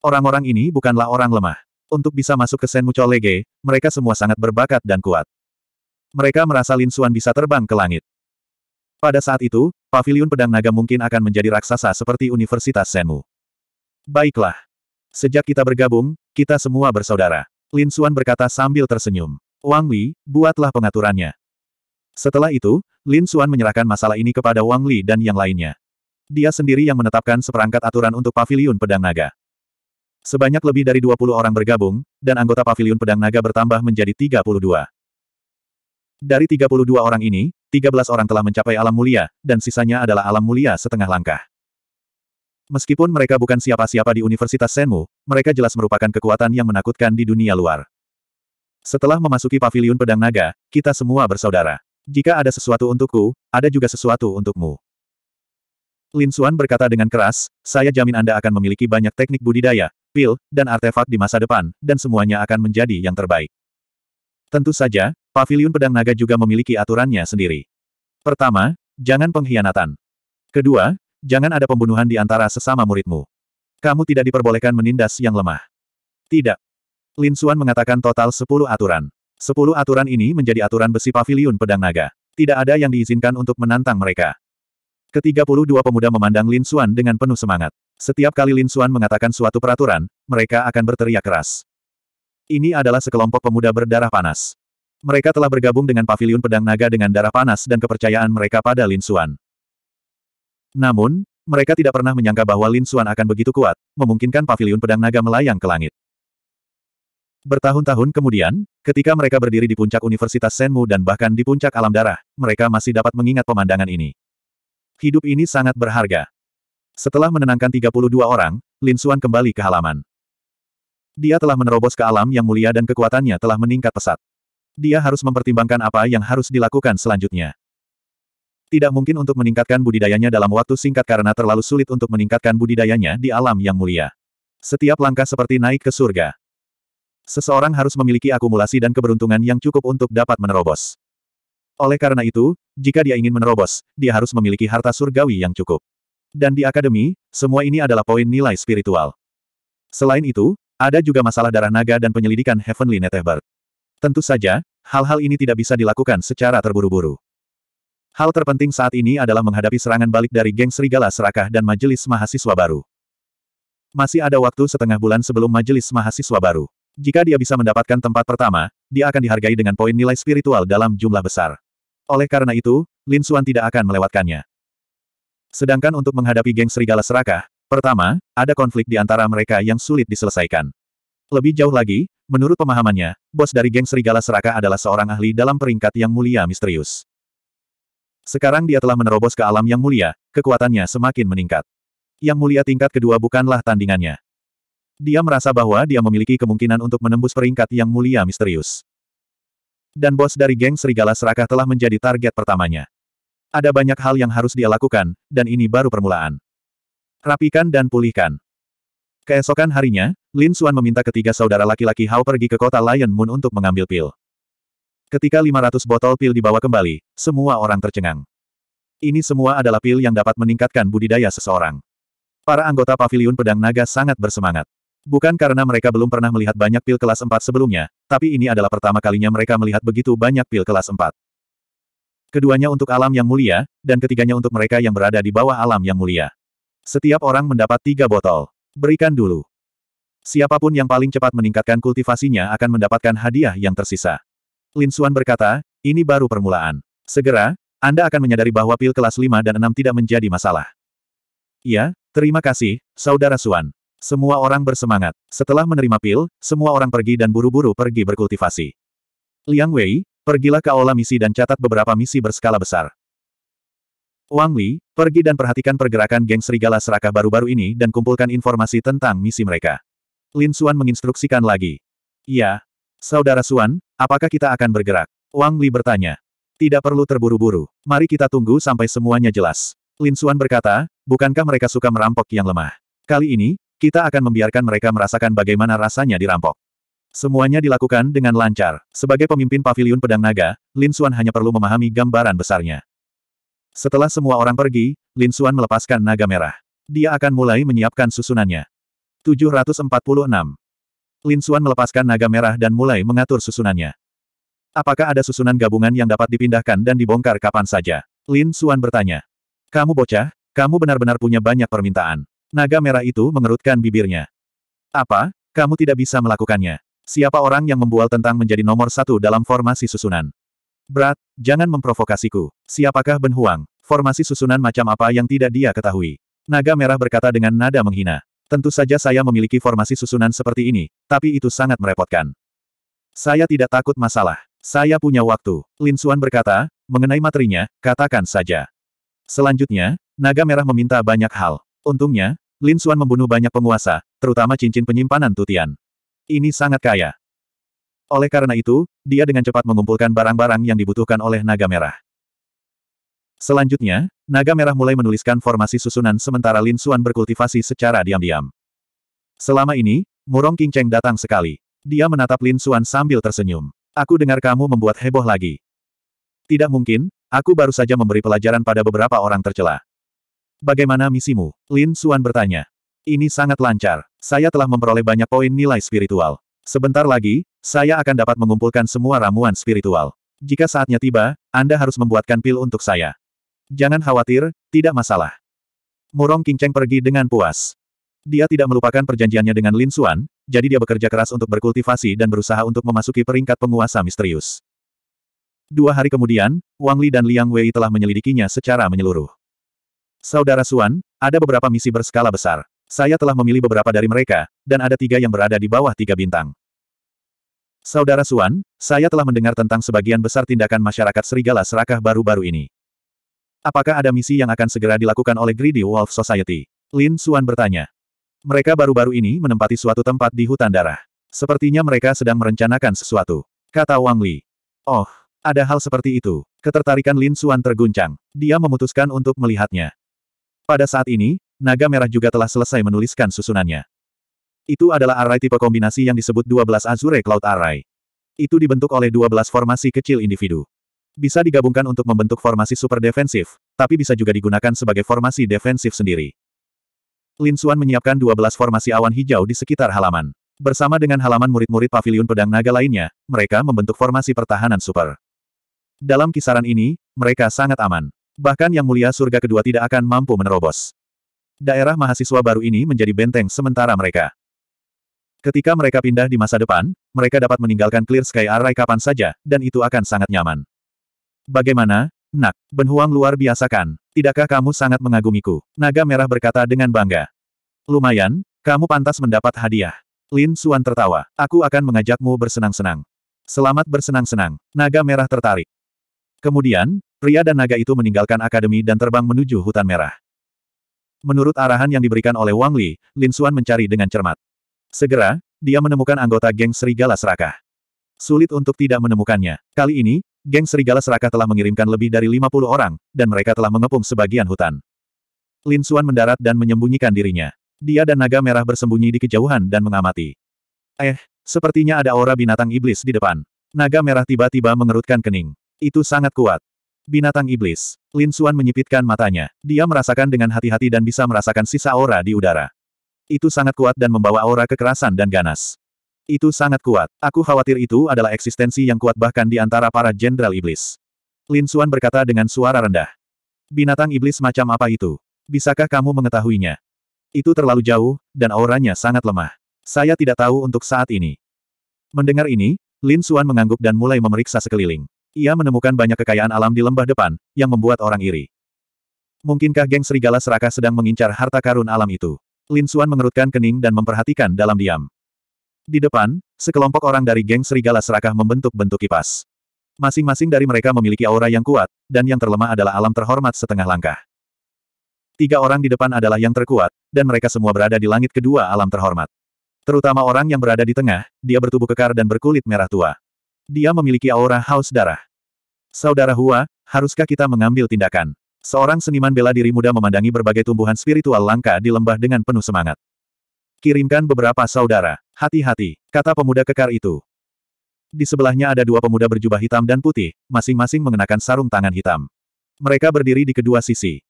[SPEAKER 1] Orang-orang ini bukanlah orang lemah. Untuk bisa masuk ke Senmu Lege, mereka semua sangat berbakat dan kuat. Mereka merasa Lin Xuan bisa terbang ke langit. Pada saat itu, paviliun pedang naga mungkin akan menjadi raksasa seperti Universitas Senmu. Baiklah. Sejak kita bergabung, kita semua bersaudara. Lin Xuan berkata sambil tersenyum. Wang Li, buatlah pengaturannya. Setelah itu, Lin Xuan menyerahkan masalah ini kepada Wang Li dan yang lainnya. Dia sendiri yang menetapkan seperangkat aturan untuk paviliun pedang naga. Sebanyak lebih dari 20 orang bergabung, dan anggota paviliun pedang naga bertambah menjadi 32. Dari 32 orang ini, 13 orang telah mencapai alam mulia, dan sisanya adalah alam mulia setengah langkah. Meskipun mereka bukan siapa-siapa di Universitas Senmu, mereka jelas merupakan kekuatan yang menakutkan di dunia luar. Setelah memasuki paviliun pedang naga, kita semua bersaudara. Jika ada sesuatu untukku, ada juga sesuatu untukmu. Lin Xuan berkata dengan keras, saya jamin Anda akan memiliki banyak teknik budidaya, pil, dan artefak di masa depan, dan semuanya akan menjadi yang terbaik. Tentu saja, paviliun pedang naga juga memiliki aturannya sendiri. Pertama, jangan pengkhianatan. Kedua, jangan ada pembunuhan di antara sesama muridmu. Kamu tidak diperbolehkan menindas yang lemah. Tidak. Lin Suan mengatakan total 10 aturan. 10 aturan ini menjadi aturan besi paviliun pedang naga. Tidak ada yang diizinkan untuk menantang mereka. Ketiga puluh dua pemuda memandang Lin Suan dengan penuh semangat. Setiap kali Lin Xuan mengatakan suatu peraturan, mereka akan berteriak keras. Ini adalah sekelompok pemuda berdarah panas. Mereka telah bergabung dengan pavilion pedang naga dengan darah panas dan kepercayaan mereka pada Lin Xuan. Namun, mereka tidak pernah menyangka bahwa Lin Xuan akan begitu kuat, memungkinkan pavilion pedang naga melayang ke langit. Bertahun-tahun kemudian, ketika mereka berdiri di puncak Universitas Senmu dan bahkan di puncak alam darah, mereka masih dapat mengingat pemandangan ini. Hidup ini sangat berharga. Setelah menenangkan 32 orang, Lin Xuan kembali ke halaman. Dia telah menerobos ke alam yang mulia dan kekuatannya telah meningkat pesat. Dia harus mempertimbangkan apa yang harus dilakukan selanjutnya. Tidak mungkin untuk meningkatkan budidayanya dalam waktu singkat karena terlalu sulit untuk meningkatkan budidayanya di alam yang mulia. Setiap langkah seperti naik ke surga. Seseorang harus memiliki akumulasi dan keberuntungan yang cukup untuk dapat menerobos. Oleh karena itu, jika dia ingin menerobos, dia harus memiliki harta surgawi yang cukup. Dan di akademi, semua ini adalah poin nilai spiritual. Selain itu, ada juga masalah darah naga dan penyelidikan Heavenly Netherbird. Tentu saja, hal-hal ini tidak bisa dilakukan secara terburu-buru. Hal terpenting saat ini adalah menghadapi serangan balik dari geng Serigala Serakah dan Majelis Mahasiswa Baru. Masih ada waktu setengah bulan sebelum Majelis Mahasiswa Baru. Jika dia bisa mendapatkan tempat pertama, dia akan dihargai dengan poin nilai spiritual dalam jumlah besar. Oleh karena itu, Lin Suan tidak akan melewatkannya. Sedangkan untuk menghadapi geng serigala serakah, pertama, ada konflik di antara mereka yang sulit diselesaikan. Lebih jauh lagi, menurut pemahamannya, bos dari geng serigala serakah adalah seorang ahli dalam peringkat yang mulia misterius. Sekarang dia telah menerobos ke alam yang mulia, kekuatannya semakin meningkat. Yang mulia tingkat kedua bukanlah tandingannya. Dia merasa bahwa dia memiliki kemungkinan untuk menembus peringkat yang mulia misterius. Dan bos dari geng serigala serakah telah menjadi target pertamanya. Ada banyak hal yang harus dia lakukan, dan ini baru permulaan. Rapikan dan pulihkan. Keesokan harinya, Lin Xuan meminta ketiga saudara laki-laki Hao pergi ke kota Lion Moon untuk mengambil pil. Ketika 500 botol pil dibawa kembali, semua orang tercengang. Ini semua adalah pil yang dapat meningkatkan budidaya seseorang. Para anggota paviliun pedang naga sangat bersemangat. Bukan karena mereka belum pernah melihat banyak pil kelas 4 sebelumnya, tapi ini adalah pertama kalinya mereka melihat begitu banyak pil kelas 4 keduanya untuk alam yang mulia, dan ketiganya untuk mereka yang berada di bawah alam yang mulia. Setiap orang mendapat tiga botol. Berikan dulu. Siapapun yang paling cepat meningkatkan kultivasinya akan mendapatkan hadiah yang tersisa. Lin Suan berkata, ini baru permulaan. Segera, Anda akan menyadari bahwa pil kelas 5 dan 6 tidak menjadi masalah. Ya, terima kasih, Saudara Suan. Semua orang bersemangat. Setelah menerima pil, semua orang pergi dan buru-buru pergi berkultivasi. Liang Wei, Pergilah ke aula misi dan catat beberapa misi berskala besar. Wang Li, pergi dan perhatikan pergerakan geng serigala serakah baru-baru ini dan kumpulkan informasi tentang misi mereka. Lin Xuan menginstruksikan lagi. Ya, Saudara Suan, apakah kita akan bergerak? Wang Li bertanya. Tidak perlu terburu-buru. Mari kita tunggu sampai semuanya jelas. Lin Xuan berkata, bukankah mereka suka merampok yang lemah? Kali ini, kita akan membiarkan mereka merasakan bagaimana rasanya dirampok. Semuanya dilakukan dengan lancar. Sebagai pemimpin paviliun pedang naga, Lin Suan hanya perlu memahami gambaran besarnya. Setelah semua orang pergi, Lin Suan melepaskan naga merah. Dia akan mulai menyiapkan susunannya. 746. Lin Suan melepaskan naga merah dan mulai mengatur susunannya. Apakah ada susunan gabungan yang dapat dipindahkan dan dibongkar kapan saja? Lin Suan bertanya. Kamu bocah, kamu benar-benar punya banyak permintaan. Naga merah itu mengerutkan bibirnya. Apa? Kamu tidak bisa melakukannya. Siapa orang yang membual tentang menjadi nomor satu dalam formasi susunan? Berat, jangan memprovokasiku. Siapakah Ben Huang? Formasi susunan macam apa yang tidak dia ketahui? Naga Merah berkata dengan nada menghina. Tentu saja saya memiliki formasi susunan seperti ini, tapi itu sangat merepotkan. Saya tidak takut masalah. Saya punya waktu. Lin Xuan berkata, mengenai materinya, katakan saja. Selanjutnya, Naga Merah meminta banyak hal. Untungnya, Lin Xuan membunuh banyak penguasa, terutama cincin penyimpanan Tutian. Ini sangat kaya. Oleh karena itu, dia dengan cepat mengumpulkan barang-barang yang dibutuhkan oleh naga merah. Selanjutnya, naga merah mulai menuliskan formasi susunan sementara Lin Xuan berkultivasi secara diam-diam. Selama ini, Murong King Cheng datang sekali. Dia menatap Lin Xuan sambil tersenyum. Aku dengar kamu membuat heboh lagi. Tidak mungkin, aku baru saja memberi pelajaran pada beberapa orang tercela. Bagaimana misimu? Lin Xuan bertanya. Ini sangat lancar. Saya telah memperoleh banyak poin nilai spiritual. Sebentar lagi, saya akan dapat mengumpulkan semua ramuan spiritual. Jika saatnya tiba, Anda harus membuatkan pil untuk saya. Jangan khawatir, tidak masalah. Murong Kingcheng pergi dengan puas. Dia tidak melupakan perjanjiannya dengan Lin Xuan, jadi dia bekerja keras untuk berkultivasi dan berusaha untuk memasuki peringkat penguasa misterius. Dua hari kemudian, Wang Li dan Liang Wei telah menyelidikinya secara menyeluruh. Saudara Xuan, ada beberapa misi berskala besar. Saya telah memilih beberapa dari mereka, dan ada tiga yang berada di bawah tiga bintang. Saudara Suan, saya telah mendengar tentang sebagian besar tindakan masyarakat serigala serakah baru-baru ini. Apakah ada misi yang akan segera dilakukan oleh Greedy Wolf Society? Lin Suan bertanya. Mereka baru-baru ini menempati suatu tempat di hutan darah. Sepertinya mereka sedang merencanakan sesuatu. Kata Wang Li. Oh, ada hal seperti itu. Ketertarikan Lin Suan terguncang. Dia memutuskan untuk melihatnya. Pada saat ini, naga merah juga telah selesai menuliskan susunannya. Itu adalah array tipe kombinasi yang disebut 12 Azure Cloud Array. Itu dibentuk oleh 12 formasi kecil individu. Bisa digabungkan untuk membentuk formasi super defensif, tapi bisa juga digunakan sebagai formasi defensif sendiri. Lin Xuan menyiapkan 12 formasi awan hijau di sekitar halaman. Bersama dengan halaman murid-murid pavilion pedang naga lainnya, mereka membentuk formasi pertahanan super. Dalam kisaran ini, mereka sangat aman. Bahkan Yang Mulia Surga Kedua tidak akan mampu menerobos. Daerah mahasiswa baru ini menjadi benteng sementara mereka. Ketika mereka pindah di masa depan, mereka dapat meninggalkan Clear Sky Array kapan saja, dan itu akan sangat nyaman. Bagaimana, nak, benhuang luar biasa kan? Tidakkah kamu sangat mengagumiku? Naga Merah berkata dengan bangga. Lumayan, kamu pantas mendapat hadiah. Lin Suan tertawa. Aku akan mengajakmu bersenang-senang. Selamat bersenang-senang. Naga merah tertarik. Kemudian, pria dan naga itu meninggalkan akademi dan terbang menuju hutan merah. Menurut arahan yang diberikan oleh Wang Li, Lin Xuan mencari dengan cermat. Segera, dia menemukan anggota geng Serigala Serakah. Sulit untuk tidak menemukannya. Kali ini, geng Serigala Serakah telah mengirimkan lebih dari 50 orang, dan mereka telah mengepung sebagian hutan. Lin Xuan mendarat dan menyembunyikan dirinya. Dia dan naga merah bersembunyi di kejauhan dan mengamati. Eh, sepertinya ada aura binatang iblis di depan. Naga merah tiba-tiba mengerutkan kening. Itu sangat kuat. Binatang iblis. Lin Suan menyipitkan matanya. Dia merasakan dengan hati-hati dan bisa merasakan sisa aura di udara. Itu sangat kuat dan membawa aura kekerasan dan ganas. Itu sangat kuat. Aku khawatir itu adalah eksistensi yang kuat bahkan di antara para jenderal iblis. Lin Suan berkata dengan suara rendah. Binatang iblis macam apa itu? Bisakah kamu mengetahuinya? Itu terlalu jauh, dan auranya sangat lemah. Saya tidak tahu untuk saat ini. Mendengar ini, Lin Suan mengangguk dan mulai memeriksa sekeliling. Ia menemukan banyak kekayaan alam di lembah depan, yang membuat orang iri. Mungkinkah geng serigala serakah sedang mengincar harta karun alam itu? Lin Suan mengerutkan kening dan memperhatikan dalam diam. Di depan, sekelompok orang dari geng serigala serakah membentuk bentuk kipas. Masing-masing dari mereka memiliki aura yang kuat, dan yang terlemah adalah alam terhormat setengah langkah. Tiga orang di depan adalah yang terkuat, dan mereka semua berada di langit kedua alam terhormat. Terutama orang yang berada di tengah, dia bertubuh kekar dan berkulit merah tua. Dia memiliki aura haus darah. Saudara Hua, haruskah kita mengambil tindakan? Seorang seniman bela diri muda memandangi berbagai tumbuhan spiritual langka di lembah dengan penuh semangat. Kirimkan beberapa saudara. Hati-hati, kata pemuda kekar itu. Di sebelahnya ada dua pemuda berjubah hitam dan putih, masing-masing mengenakan sarung tangan hitam. Mereka berdiri di kedua sisi.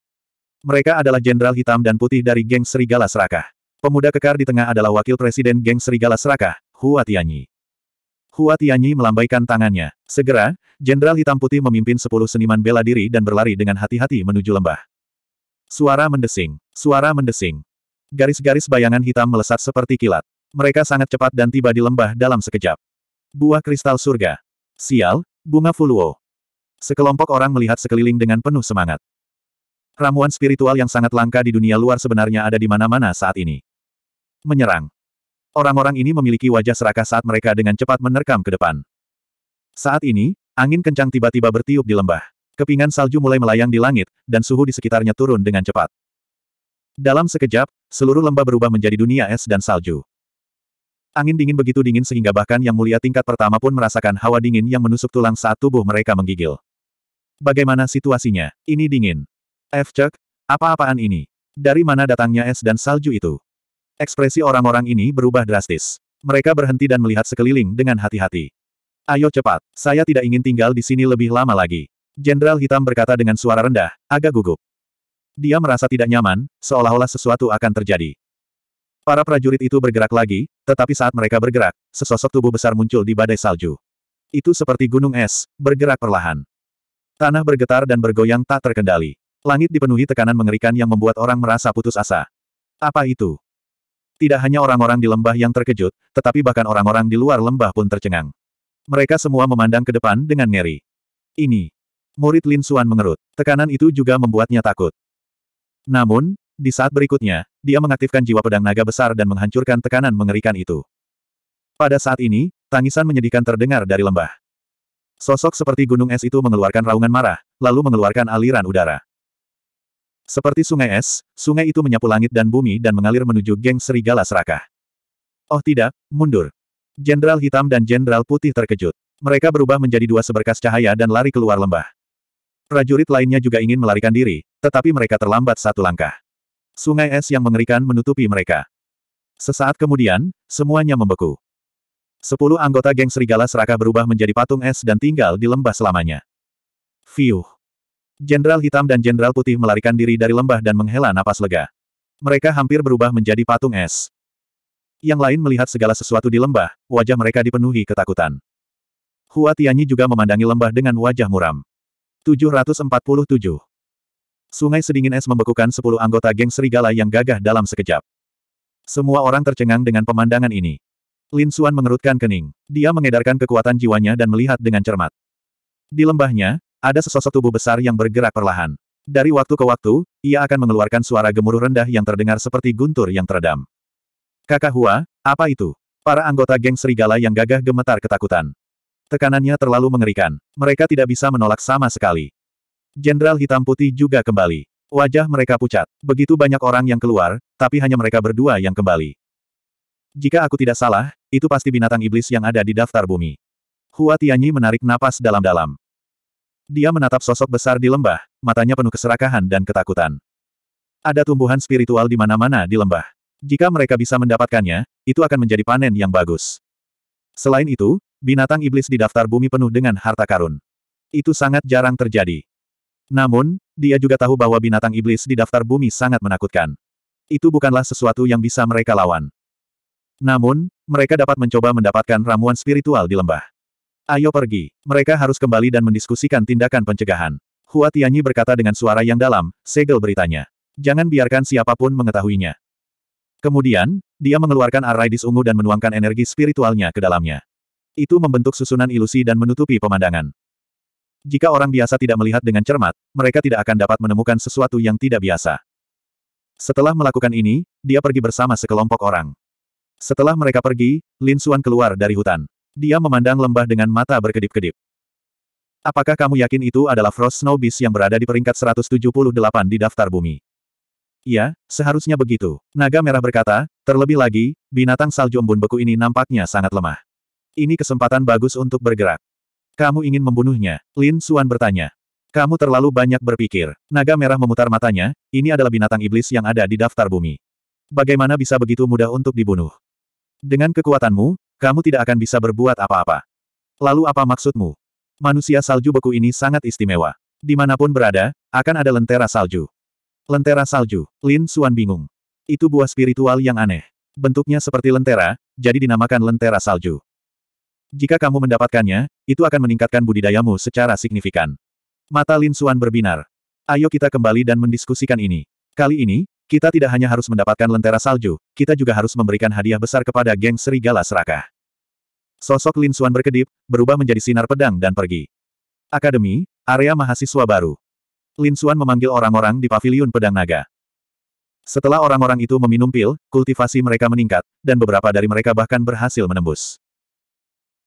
[SPEAKER 1] Mereka adalah jenderal hitam dan putih dari geng Serigala Serakah. Pemuda kekar di tengah adalah wakil presiden geng Serigala Serakah, Hua Tianyi. Hua Tianyi melambaikan tangannya. Segera, Jenderal Hitam Putih memimpin sepuluh seniman bela diri dan berlari dengan hati-hati menuju lembah. Suara mendesing. Suara mendesing. Garis-garis bayangan hitam melesat seperti kilat. Mereka sangat cepat dan tiba di lembah dalam sekejap. Buah kristal surga. Sial, bunga fuluo. Sekelompok orang melihat sekeliling dengan penuh semangat. Ramuan spiritual yang sangat langka di dunia luar sebenarnya ada di mana-mana saat ini. Menyerang. Orang-orang ini memiliki wajah serakah saat mereka dengan cepat menerkam ke depan. Saat ini, angin kencang tiba-tiba bertiup di lembah. Kepingan salju mulai melayang di langit, dan suhu di sekitarnya turun dengan cepat. Dalam sekejap, seluruh lembah berubah menjadi dunia es dan salju. Angin dingin begitu dingin sehingga bahkan yang mulia tingkat pertama pun merasakan hawa dingin yang menusuk tulang saat tubuh mereka menggigil. Bagaimana situasinya? Ini dingin. F. Cek, apa-apaan ini? Dari mana datangnya es dan salju itu? Ekspresi orang-orang ini berubah drastis. Mereka berhenti dan melihat sekeliling dengan hati-hati. Ayo cepat, saya tidak ingin tinggal di sini lebih lama lagi. Jenderal hitam berkata dengan suara rendah, agak gugup. Dia merasa tidak nyaman, seolah-olah sesuatu akan terjadi. Para prajurit itu bergerak lagi, tetapi saat mereka bergerak, sesosok tubuh besar muncul di badai salju. Itu seperti gunung es, bergerak perlahan. Tanah bergetar dan bergoyang tak terkendali. Langit dipenuhi tekanan mengerikan yang membuat orang merasa putus asa. Apa itu? Tidak hanya orang-orang di lembah yang terkejut, tetapi bahkan orang-orang di luar lembah pun tercengang. Mereka semua memandang ke depan dengan ngeri. Ini. Murid Lin Suan mengerut. Tekanan itu juga membuatnya takut. Namun, di saat berikutnya, dia mengaktifkan jiwa pedang naga besar dan menghancurkan tekanan mengerikan itu. Pada saat ini, tangisan menyedihkan terdengar dari lembah. Sosok seperti gunung es itu mengeluarkan raungan marah, lalu mengeluarkan aliran udara. Seperti sungai es, sungai itu menyapu langit dan bumi dan mengalir menuju geng serigala serakah. Oh tidak, mundur. Jenderal hitam dan jenderal putih terkejut. Mereka berubah menjadi dua seberkas cahaya dan lari keluar lembah. Prajurit lainnya juga ingin melarikan diri, tetapi mereka terlambat satu langkah. Sungai es yang mengerikan menutupi mereka. Sesaat kemudian, semuanya membeku. Sepuluh anggota geng serigala serakah berubah menjadi patung es dan tinggal di lembah selamanya. Fiuh. Jenderal hitam dan jenderal putih melarikan diri dari lembah dan menghela napas lega. Mereka hampir berubah menjadi patung es. Yang lain melihat segala sesuatu di lembah, wajah mereka dipenuhi ketakutan. Hua Tianyi juga memandangi lembah dengan wajah muram. 747. Sungai sedingin es membekukan sepuluh anggota geng serigala yang gagah dalam sekejap. Semua orang tercengang dengan pemandangan ini. Lin Xuan mengerutkan kening. Dia mengedarkan kekuatan jiwanya dan melihat dengan cermat. Di lembahnya, ada sesosok tubuh besar yang bergerak perlahan. Dari waktu ke waktu, ia akan mengeluarkan suara gemuruh rendah yang terdengar seperti guntur yang teredam. Kakak Hua, apa itu? Para anggota geng serigala yang gagah gemetar ketakutan. Tekanannya terlalu mengerikan. Mereka tidak bisa menolak sama sekali. Jenderal hitam putih juga kembali. Wajah mereka pucat. Begitu banyak orang yang keluar, tapi hanya mereka berdua yang kembali. Jika aku tidak salah, itu pasti binatang iblis yang ada di daftar bumi. Hua Tianyi menarik napas dalam-dalam. Dia menatap sosok besar di lembah, matanya penuh keserakahan dan ketakutan. Ada tumbuhan spiritual di mana-mana di lembah. Jika mereka bisa mendapatkannya, itu akan menjadi panen yang bagus. Selain itu, binatang iblis di daftar bumi penuh dengan harta karun. Itu sangat jarang terjadi. Namun, dia juga tahu bahwa binatang iblis di daftar bumi sangat menakutkan. Itu bukanlah sesuatu yang bisa mereka lawan. Namun, mereka dapat mencoba mendapatkan ramuan spiritual di lembah. Ayo pergi. Mereka harus kembali dan mendiskusikan tindakan pencegahan. Hua Tianyi berkata dengan suara yang dalam, segel beritanya. Jangan biarkan siapapun mengetahuinya. Kemudian, dia mengeluarkan arai disungu dan menuangkan energi spiritualnya ke dalamnya. Itu membentuk susunan ilusi dan menutupi pemandangan. Jika orang biasa tidak melihat dengan cermat, mereka tidak akan dapat menemukan sesuatu yang tidak biasa. Setelah melakukan ini, dia pergi bersama sekelompok orang. Setelah mereka pergi, Lin Suan keluar dari hutan. Dia memandang lembah dengan mata berkedip-kedip. Apakah kamu yakin itu adalah Frost Snow Beast yang berada di peringkat 178 di daftar bumi? Ya, seharusnya begitu. Naga Merah berkata, terlebih lagi, binatang salju embun beku ini nampaknya sangat lemah. Ini kesempatan bagus untuk bergerak. Kamu ingin membunuhnya? Lin Suan bertanya. Kamu terlalu banyak berpikir. Naga Merah memutar matanya, ini adalah binatang iblis yang ada di daftar bumi. Bagaimana bisa begitu mudah untuk dibunuh? Dengan kekuatanmu, kamu tidak akan bisa berbuat apa-apa. Lalu apa maksudmu? Manusia salju beku ini sangat istimewa. Dimanapun berada, akan ada lentera salju. Lentera salju, Lin Suan bingung. Itu buah spiritual yang aneh. Bentuknya seperti lentera, jadi dinamakan lentera salju. Jika kamu mendapatkannya, itu akan meningkatkan budidayamu secara signifikan. Mata Lin Suan berbinar. Ayo kita kembali dan mendiskusikan ini. Kali ini, kita tidak hanya harus mendapatkan lentera salju, kita juga harus memberikan hadiah besar kepada geng serigala serakah. Sosok Lin Xuan berkedip, berubah menjadi sinar pedang dan pergi. Akademi, area mahasiswa baru. Lin Xuan memanggil orang-orang di paviliun pedang naga. Setelah orang-orang itu meminum pil, kultivasi mereka meningkat, dan beberapa dari mereka bahkan berhasil menembus.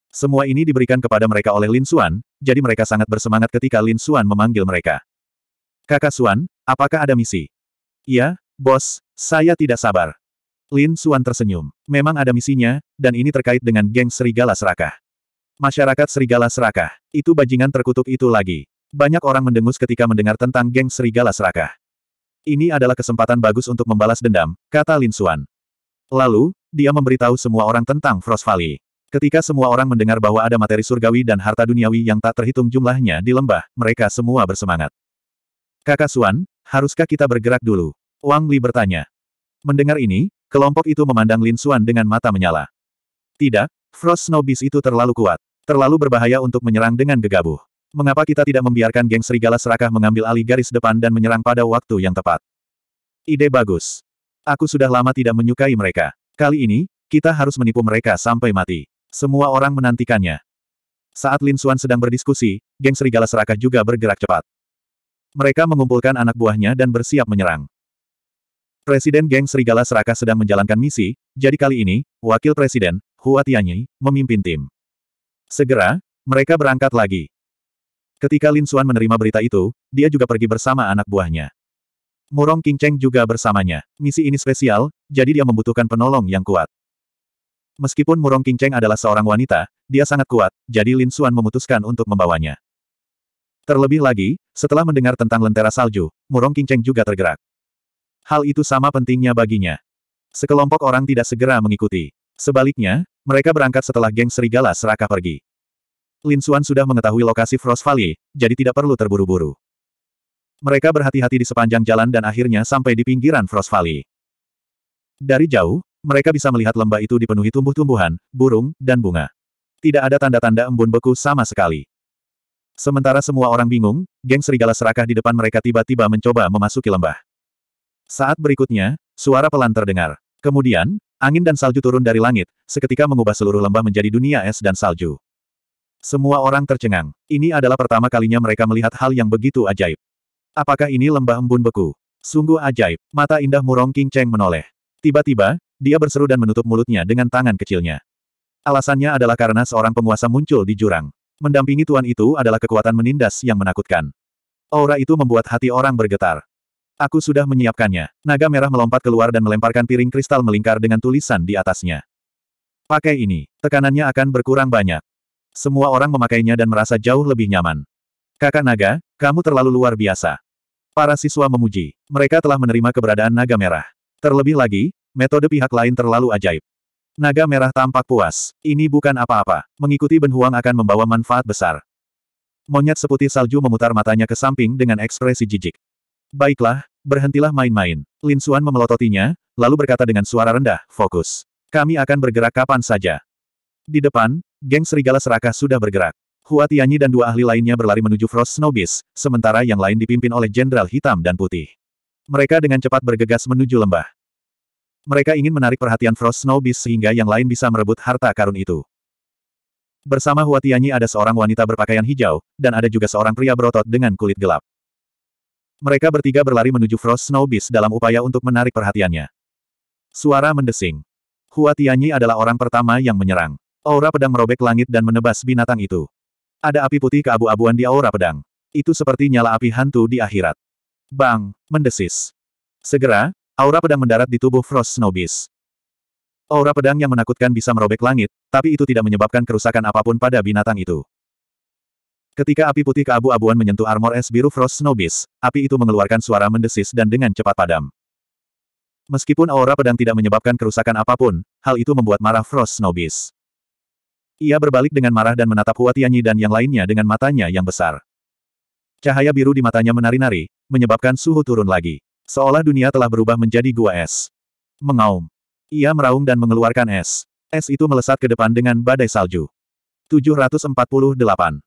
[SPEAKER 1] Semua ini diberikan kepada mereka oleh Lin Xuan, jadi mereka sangat bersemangat ketika Lin Xuan memanggil mereka. Kakak Xuan, apakah ada misi? Iya, Bos, saya tidak sabar. Lin Suan tersenyum. Memang ada misinya, dan ini terkait dengan geng Serigala Serakah. Masyarakat Serigala Serakah. Itu bajingan terkutuk itu lagi. Banyak orang mendengus ketika mendengar tentang geng Serigala Serakah. Ini adalah kesempatan bagus untuk membalas dendam, kata Lin Suan. Lalu, dia memberitahu semua orang tentang Frost Valley. Ketika semua orang mendengar bahwa ada materi surgawi dan harta duniawi yang tak terhitung jumlahnya di lembah, mereka semua bersemangat. Kakak Suan, haruskah kita bergerak dulu? Wang Li bertanya. Mendengar ini, kelompok itu memandang Lin Xuan dengan mata menyala. Tidak, Frost Snow Beast itu terlalu kuat. Terlalu berbahaya untuk menyerang dengan gegabah. Mengapa kita tidak membiarkan geng serigala serakah mengambil alih garis depan dan menyerang pada waktu yang tepat? Ide bagus. Aku sudah lama tidak menyukai mereka. Kali ini, kita harus menipu mereka sampai mati. Semua orang menantikannya. Saat Lin Xuan sedang berdiskusi, geng serigala serakah juga bergerak cepat. Mereka mengumpulkan anak buahnya dan bersiap menyerang. Presiden geng Serigala Seraka sedang menjalankan misi, jadi kali ini, Wakil Presiden, Hua Tianyi, memimpin tim. Segera, mereka berangkat lagi. Ketika Lin Xuan menerima berita itu, dia juga pergi bersama anak buahnya. Murong King Cheng juga bersamanya. Misi ini spesial, jadi dia membutuhkan penolong yang kuat. Meskipun Murong King Cheng adalah seorang wanita, dia sangat kuat, jadi Lin Xuan memutuskan untuk membawanya. Terlebih lagi, setelah mendengar tentang lentera salju, Murong King Cheng juga tergerak hal itu sama pentingnya baginya. Sekelompok orang tidak segera mengikuti. Sebaliknya, mereka berangkat setelah geng serigala serakah pergi. Lin Xuan sudah mengetahui lokasi Frost Valley, jadi tidak perlu terburu-buru. Mereka berhati-hati di sepanjang jalan dan akhirnya sampai di pinggiran Frost Valley. Dari jauh, mereka bisa melihat lembah itu dipenuhi tumbuh-tumbuhan, burung, dan bunga. Tidak ada tanda-tanda embun beku sama sekali. Sementara semua orang bingung, geng serigala serakah di depan mereka tiba-tiba mencoba memasuki lembah. Saat berikutnya, suara pelan terdengar. Kemudian, angin dan salju turun dari langit, seketika mengubah seluruh lembah menjadi dunia es dan salju. Semua orang tercengang. Ini adalah pertama kalinya mereka melihat hal yang begitu ajaib. Apakah ini lembah embun beku? Sungguh ajaib. Mata indah murong King Cheng menoleh. Tiba-tiba, dia berseru dan menutup mulutnya dengan tangan kecilnya. Alasannya adalah karena seorang penguasa muncul di jurang. Mendampingi tuan itu adalah kekuatan menindas yang menakutkan. Aura itu membuat hati orang bergetar. Aku sudah menyiapkannya. Naga merah melompat keluar dan melemparkan piring kristal melingkar dengan tulisan di atasnya. Pakai ini. Tekanannya akan berkurang banyak. Semua orang memakainya dan merasa jauh lebih nyaman. Kakak naga, kamu terlalu luar biasa. Para siswa memuji. Mereka telah menerima keberadaan naga merah. Terlebih lagi, metode pihak lain terlalu ajaib. Naga merah tampak puas. Ini bukan apa-apa. Mengikuti Benhuang akan membawa manfaat besar. Monyet seputih salju memutar matanya ke samping dengan ekspresi jijik. Baiklah, berhentilah main-main. Lin Xuan memelototinya, lalu berkata dengan suara rendah, fokus. Kami akan bergerak kapan saja. Di depan, geng serigala serakah sudah bergerak. Hua Tianyi dan dua ahli lainnya berlari menuju Frost Snowbeast, sementara yang lain dipimpin oleh Jenderal Hitam dan Putih. Mereka dengan cepat bergegas menuju lembah. Mereka ingin menarik perhatian Frost Snowbeast sehingga yang lain bisa merebut harta karun itu. Bersama Hua Tianyi ada seorang wanita berpakaian hijau, dan ada juga seorang pria berotot dengan kulit gelap. Mereka bertiga berlari menuju Frost Snow Beast dalam upaya untuk menarik perhatiannya. Suara mendesing. Hua Tianyi adalah orang pertama yang menyerang. Aura pedang merobek langit dan menebas binatang itu. Ada api putih keabu-abuan di aura pedang. Itu seperti nyala api hantu di akhirat. Bang! Mendesis. Segera, aura pedang mendarat di tubuh Frost Snow Beast. Aura pedang yang menakutkan bisa merobek langit, tapi itu tidak menyebabkan kerusakan apapun pada binatang itu. Ketika api putih keabu-abuan menyentuh armor es biru Frost Snowbeast, api itu mengeluarkan suara mendesis dan dengan cepat padam. Meskipun aura pedang tidak menyebabkan kerusakan apapun, hal itu membuat marah Frost Snowbeast. Ia berbalik dengan marah dan menatap Huatianyi dan yang lainnya dengan matanya yang besar. Cahaya biru di matanya menari-nari, menyebabkan suhu turun lagi. Seolah dunia telah berubah menjadi gua es. Mengaum. Ia meraung dan mengeluarkan es. Es itu melesat ke depan dengan badai salju. 748.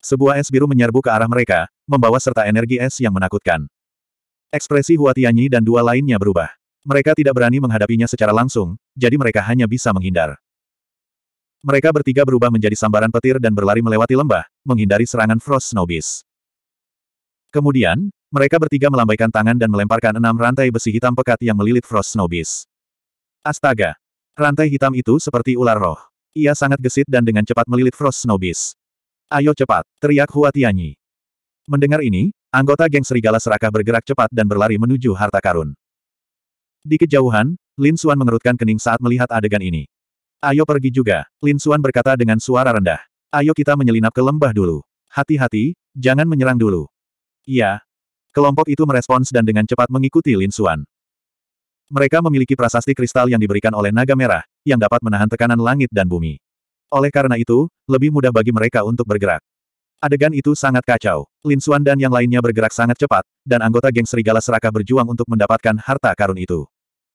[SPEAKER 1] Sebuah es biru menyerbu ke arah mereka, membawa serta energi es yang menakutkan. Ekspresi Huatianyi dan dua lainnya berubah. Mereka tidak berani menghadapinya secara langsung, jadi mereka hanya bisa menghindar. Mereka bertiga berubah menjadi sambaran petir dan berlari melewati lembah, menghindari serangan Frost Snowbeast. Kemudian, mereka bertiga melambaikan tangan dan melemparkan enam rantai besi hitam pekat yang melilit Frost Snowbeast. Astaga! Rantai hitam itu seperti ular roh. Ia sangat gesit dan dengan cepat melilit Frost Snowbeast. Ayo cepat, teriak Hua Tianyi. Mendengar ini, anggota geng serigala serakah bergerak cepat dan berlari menuju harta karun. Di kejauhan, Lin Xuan mengerutkan kening saat melihat adegan ini. Ayo pergi juga, Lin Xuan berkata dengan suara rendah. Ayo kita menyelinap ke lembah dulu. Hati-hati, jangan menyerang dulu. Iya. Kelompok itu merespons dan dengan cepat mengikuti Lin Xuan. Mereka memiliki prasasti kristal yang diberikan oleh naga merah, yang dapat menahan tekanan langit dan bumi. Oleh karena itu, lebih mudah bagi mereka untuk bergerak. Adegan itu sangat kacau. Lin Xuan dan yang lainnya bergerak sangat cepat, dan anggota geng serigala serakah berjuang untuk mendapatkan harta karun itu.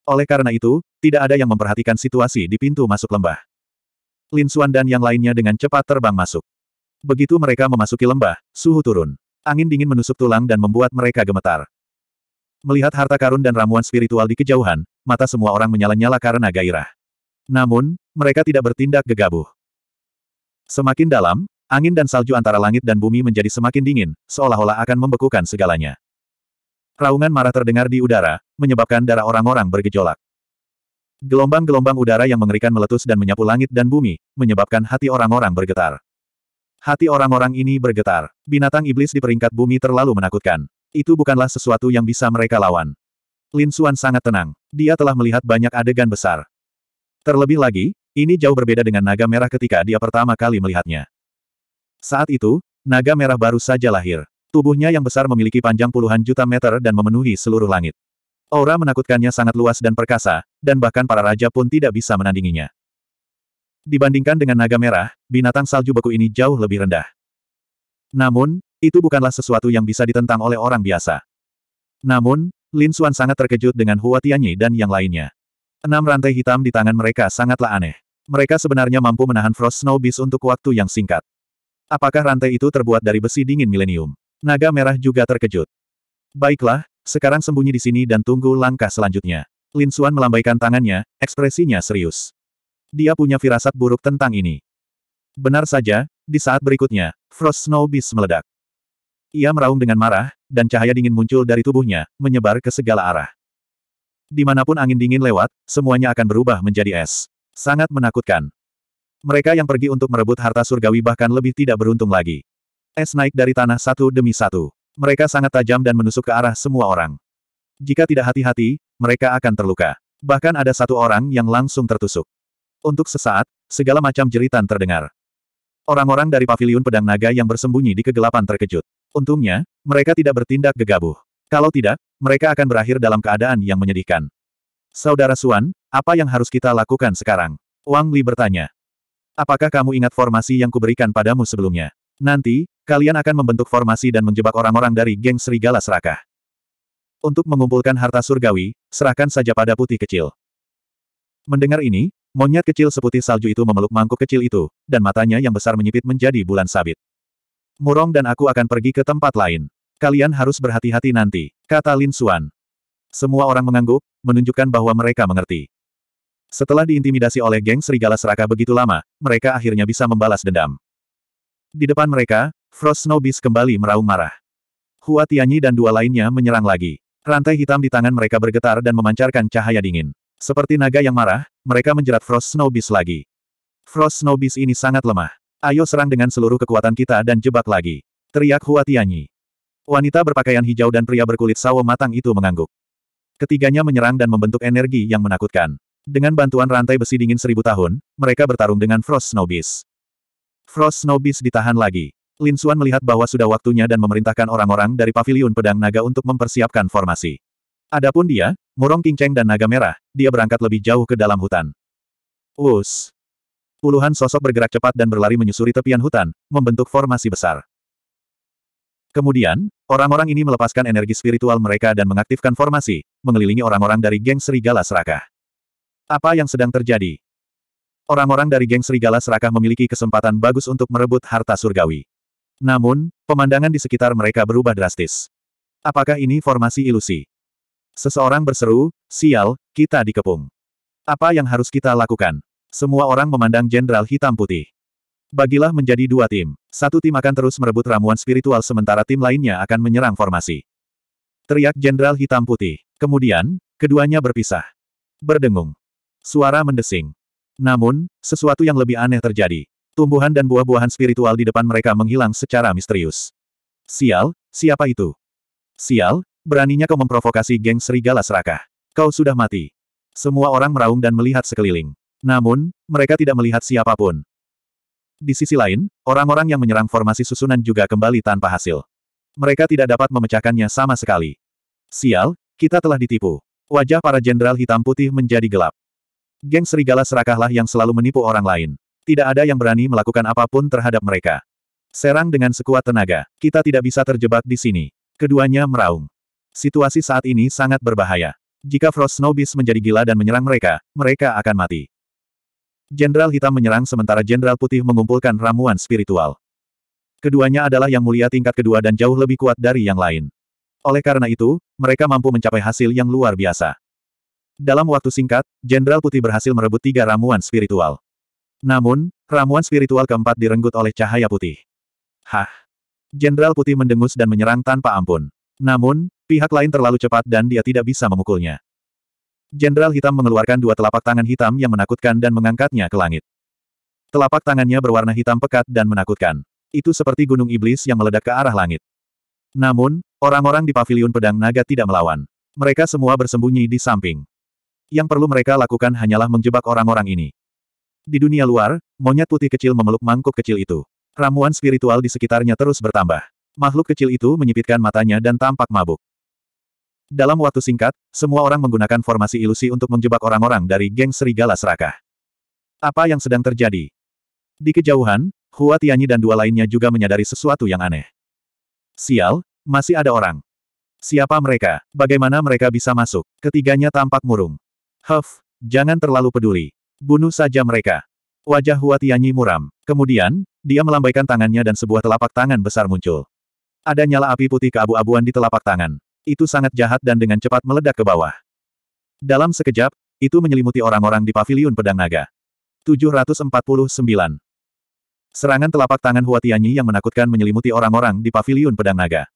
[SPEAKER 1] Oleh karena itu, tidak ada yang memperhatikan situasi di pintu masuk lembah. Lin Xuan dan yang lainnya dengan cepat terbang masuk. Begitu mereka memasuki lembah, suhu turun. Angin dingin menusuk tulang dan membuat mereka gemetar. Melihat harta karun dan ramuan spiritual di kejauhan, mata semua orang menyala-nyala karena gairah. Namun, mereka tidak bertindak gegabah. Semakin dalam, angin dan salju antara langit dan bumi menjadi semakin dingin, seolah-olah akan membekukan segalanya. Raungan marah terdengar di udara, menyebabkan darah orang-orang bergejolak. Gelombang-gelombang udara yang mengerikan meletus dan menyapu langit dan bumi, menyebabkan hati orang-orang bergetar. Hati orang-orang ini bergetar. Binatang iblis di peringkat bumi terlalu menakutkan. Itu bukanlah sesuatu yang bisa mereka lawan. Lin Suan sangat tenang. Dia telah melihat banyak adegan besar. Terlebih lagi, ini jauh berbeda dengan naga merah ketika dia pertama kali melihatnya. Saat itu, naga merah baru saja lahir. Tubuhnya yang besar memiliki panjang puluhan juta meter dan memenuhi seluruh langit. Aura menakutkannya sangat luas dan perkasa, dan bahkan para raja pun tidak bisa menandinginya. Dibandingkan dengan naga merah, binatang salju beku ini jauh lebih rendah. Namun, itu bukanlah sesuatu yang bisa ditentang oleh orang biasa. Namun, Lin Xuan sangat terkejut dengan Huatianyi dan yang lainnya. Enam rantai hitam di tangan mereka sangatlah aneh. Mereka sebenarnya mampu menahan Frost Snow Beast untuk waktu yang singkat. Apakah rantai itu terbuat dari besi dingin milenium? Naga merah juga terkejut. Baiklah, sekarang sembunyi di sini dan tunggu langkah selanjutnya. Lin Xuan melambaikan tangannya, ekspresinya serius. Dia punya firasat buruk tentang ini. Benar saja, di saat berikutnya, Frost Snow Beast meledak. Ia meraung dengan marah, dan cahaya dingin muncul dari tubuhnya, menyebar ke segala arah. Dimanapun angin dingin lewat, semuanya akan berubah menjadi es. Sangat menakutkan. Mereka yang pergi untuk merebut harta surgawi bahkan lebih tidak beruntung lagi. Es naik dari tanah satu demi satu. Mereka sangat tajam dan menusuk ke arah semua orang. Jika tidak hati-hati, mereka akan terluka. Bahkan ada satu orang yang langsung tertusuk. Untuk sesaat, segala macam jeritan terdengar. Orang-orang dari paviliun pedang naga yang bersembunyi di kegelapan terkejut. Untungnya, mereka tidak bertindak gegabah. Kalau tidak, mereka akan berakhir dalam keadaan yang menyedihkan. Saudara Suan, apa yang harus kita lakukan sekarang? Wang Li bertanya. Apakah kamu ingat formasi yang kuberikan padamu sebelumnya? Nanti, kalian akan membentuk formasi dan menjebak orang-orang dari geng Serigala Serakah. Untuk mengumpulkan harta surgawi, serahkan saja pada putih kecil. Mendengar ini, monyet kecil seputih salju itu memeluk mangkuk kecil itu, dan matanya yang besar menyipit menjadi bulan sabit. Murong dan aku akan pergi ke tempat lain. Kalian harus berhati-hati nanti, kata Lin Suan. Semua orang mengangguk, menunjukkan bahwa mereka mengerti. Setelah diintimidasi oleh geng serigala seraka begitu lama, mereka akhirnya bisa membalas dendam. Di depan mereka, Frost Snow Beast kembali meraung marah. Hua Tianyi dan dua lainnya menyerang lagi. Rantai hitam di tangan mereka bergetar dan memancarkan cahaya dingin. Seperti naga yang marah, mereka menjerat Frost Snow Beast lagi. Frost Snow Beast ini sangat lemah. Ayo serang dengan seluruh kekuatan kita dan jebak lagi. Teriak Hua Tianyi. Wanita berpakaian hijau dan pria berkulit sawo matang itu mengangguk. Ketiganya menyerang dan membentuk energi yang menakutkan. Dengan bantuan rantai besi dingin seribu tahun, mereka bertarung dengan Frost Snow Beast. Frost Snow Beast ditahan lagi. Lin Xuan melihat bahwa sudah waktunya dan memerintahkan orang-orang dari Paviliun Pedang Naga untuk mempersiapkan formasi. Adapun dia, Murong Cheng dan Naga Merah, dia berangkat lebih jauh ke dalam hutan. Us. Puluhan sosok bergerak cepat dan berlari menyusuri tepian hutan, membentuk formasi besar. Kemudian, orang-orang ini melepaskan energi spiritual mereka dan mengaktifkan formasi, mengelilingi orang-orang dari geng Serigala Serakah. Apa yang sedang terjadi? Orang-orang dari geng serigala serakah memiliki kesempatan bagus untuk merebut harta surgawi. Namun, pemandangan di sekitar mereka berubah drastis. Apakah ini formasi ilusi? Seseorang berseru, sial, kita dikepung. Apa yang harus kita lakukan? Semua orang memandang Jenderal Hitam Putih. Bagilah menjadi dua tim. Satu tim akan terus merebut ramuan spiritual sementara tim lainnya akan menyerang formasi. Teriak Jenderal Hitam Putih. Kemudian, keduanya berpisah. Berdengung. Suara mendesing. Namun, sesuatu yang lebih aneh terjadi. Tumbuhan dan buah-buahan spiritual di depan mereka menghilang secara misterius. Sial, siapa itu? Sial, beraninya kau memprovokasi geng serigala serakah. Kau sudah mati. Semua orang meraung dan melihat sekeliling. Namun, mereka tidak melihat siapapun. Di sisi lain, orang-orang yang menyerang formasi susunan juga kembali tanpa hasil. Mereka tidak dapat memecahkannya sama sekali. Sial, kita telah ditipu. Wajah para jenderal hitam putih menjadi gelap. Geng serigala serakahlah yang selalu menipu orang lain. Tidak ada yang berani melakukan apapun terhadap mereka. Serang dengan sekuat tenaga. Kita tidak bisa terjebak di sini. Keduanya meraung. Situasi saat ini sangat berbahaya. Jika Frost Snow menjadi gila dan menyerang mereka, mereka akan mati. Jenderal Hitam menyerang sementara Jenderal Putih mengumpulkan ramuan spiritual. Keduanya adalah yang mulia tingkat kedua dan jauh lebih kuat dari yang lain. Oleh karena itu, mereka mampu mencapai hasil yang luar biasa. Dalam waktu singkat, Jenderal Putih berhasil merebut tiga ramuan spiritual. Namun, ramuan spiritual keempat direnggut oleh cahaya putih. Hah! Jenderal Putih mendengus dan menyerang tanpa ampun. Namun, pihak lain terlalu cepat dan dia tidak bisa memukulnya. Jenderal Hitam mengeluarkan dua telapak tangan hitam yang menakutkan dan mengangkatnya ke langit. Telapak tangannya berwarna hitam pekat dan menakutkan. Itu seperti gunung iblis yang meledak ke arah langit. Namun, orang-orang di paviliun pedang naga tidak melawan. Mereka semua bersembunyi di samping. Yang perlu mereka lakukan hanyalah menjebak orang-orang ini. Di dunia luar, monyet putih kecil memeluk mangkuk kecil itu. Ramuan spiritual di sekitarnya terus bertambah. Makhluk kecil itu menyipitkan matanya dan tampak mabuk. Dalam waktu singkat, semua orang menggunakan formasi ilusi untuk menjebak orang-orang dari geng serigala serakah. Apa yang sedang terjadi? Di kejauhan, Hua Tianyi dan dua lainnya juga menyadari sesuatu yang aneh. Sial, masih ada orang. Siapa mereka? Bagaimana mereka bisa masuk? Ketiganya tampak murung. Huff, jangan terlalu peduli. Bunuh saja mereka. Wajah Huatianyi muram. Kemudian, dia melambaikan tangannya dan sebuah telapak tangan besar muncul. Ada nyala api putih keabu-abuan di telapak tangan. Itu sangat jahat dan dengan cepat meledak ke bawah. Dalam sekejap, itu menyelimuti orang-orang di paviliun pedang naga. 749. Serangan telapak tangan Huatianyi yang menakutkan menyelimuti orang-orang di paviliun pedang naga.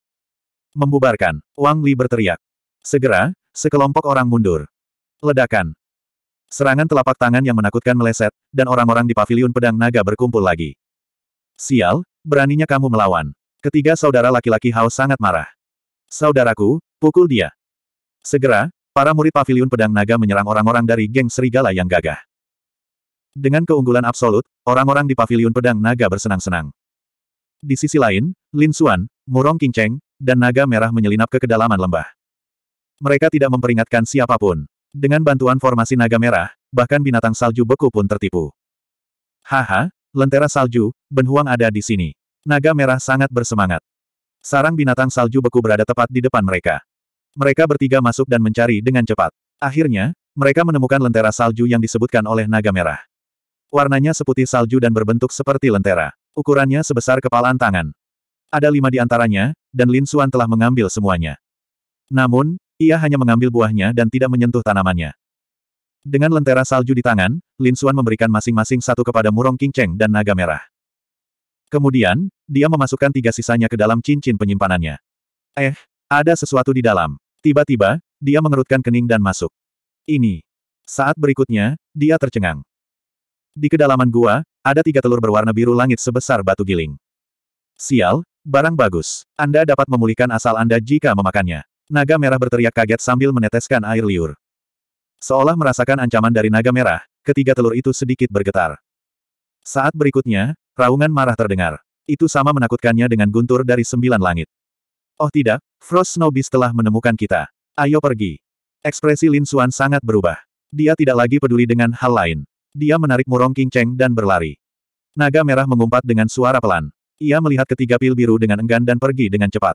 [SPEAKER 1] Membubarkan, Wang Li berteriak. Segera, sekelompok orang mundur. Ledakan. Serangan telapak tangan yang menakutkan meleset, dan orang-orang di paviliun pedang naga berkumpul lagi. Sial, beraninya kamu melawan. Ketiga saudara laki-laki Hao sangat marah. Saudaraku, pukul dia. Segera, para murid paviliun pedang naga menyerang orang-orang dari geng serigala yang gagah. Dengan keunggulan absolut, orang-orang di paviliun pedang naga bersenang-senang. Di sisi lain, Lin Xuan, Murong King Cheng, dan naga merah menyelinap ke kedalaman lembah. Mereka tidak memperingatkan siapapun. Dengan bantuan formasi naga merah, bahkan binatang salju beku pun tertipu. Haha, lentera salju, Benhuang ada di sini. Naga merah sangat bersemangat. Sarang binatang salju beku berada tepat di depan mereka. Mereka bertiga masuk dan mencari dengan cepat. Akhirnya, mereka menemukan lentera salju yang disebutkan oleh naga merah. Warnanya seputih salju dan berbentuk seperti lentera. Ukurannya sebesar kepalan tangan. Ada lima di antaranya, dan Lin Suan telah mengambil semuanya. Namun, ia hanya mengambil buahnya dan tidak menyentuh tanamannya. Dengan lentera salju di tangan, Lin Xuan memberikan masing-masing satu kepada Murong King Cheng dan Naga Merah. Kemudian, dia memasukkan tiga sisanya ke dalam cincin penyimpanannya. Eh, ada sesuatu di dalam. Tiba-tiba, dia mengerutkan kening dan masuk. Ini. Saat berikutnya, dia tercengang. Di kedalaman gua, ada tiga telur berwarna biru langit sebesar batu giling. Sial, barang bagus. Anda dapat memulihkan asal Anda jika memakannya. Naga merah berteriak kaget sambil meneteskan air liur. Seolah merasakan ancaman dari naga merah, ketiga telur itu sedikit bergetar. Saat berikutnya, raungan marah terdengar. Itu sama menakutkannya dengan guntur dari sembilan langit. Oh tidak, Frost Beast telah menemukan kita. Ayo pergi. Ekspresi Lin Xuan sangat berubah. Dia tidak lagi peduli dengan hal lain. Dia menarik murong King Cheng dan berlari. Naga merah mengumpat dengan suara pelan. Ia melihat ketiga pil biru dengan enggan dan pergi dengan cepat.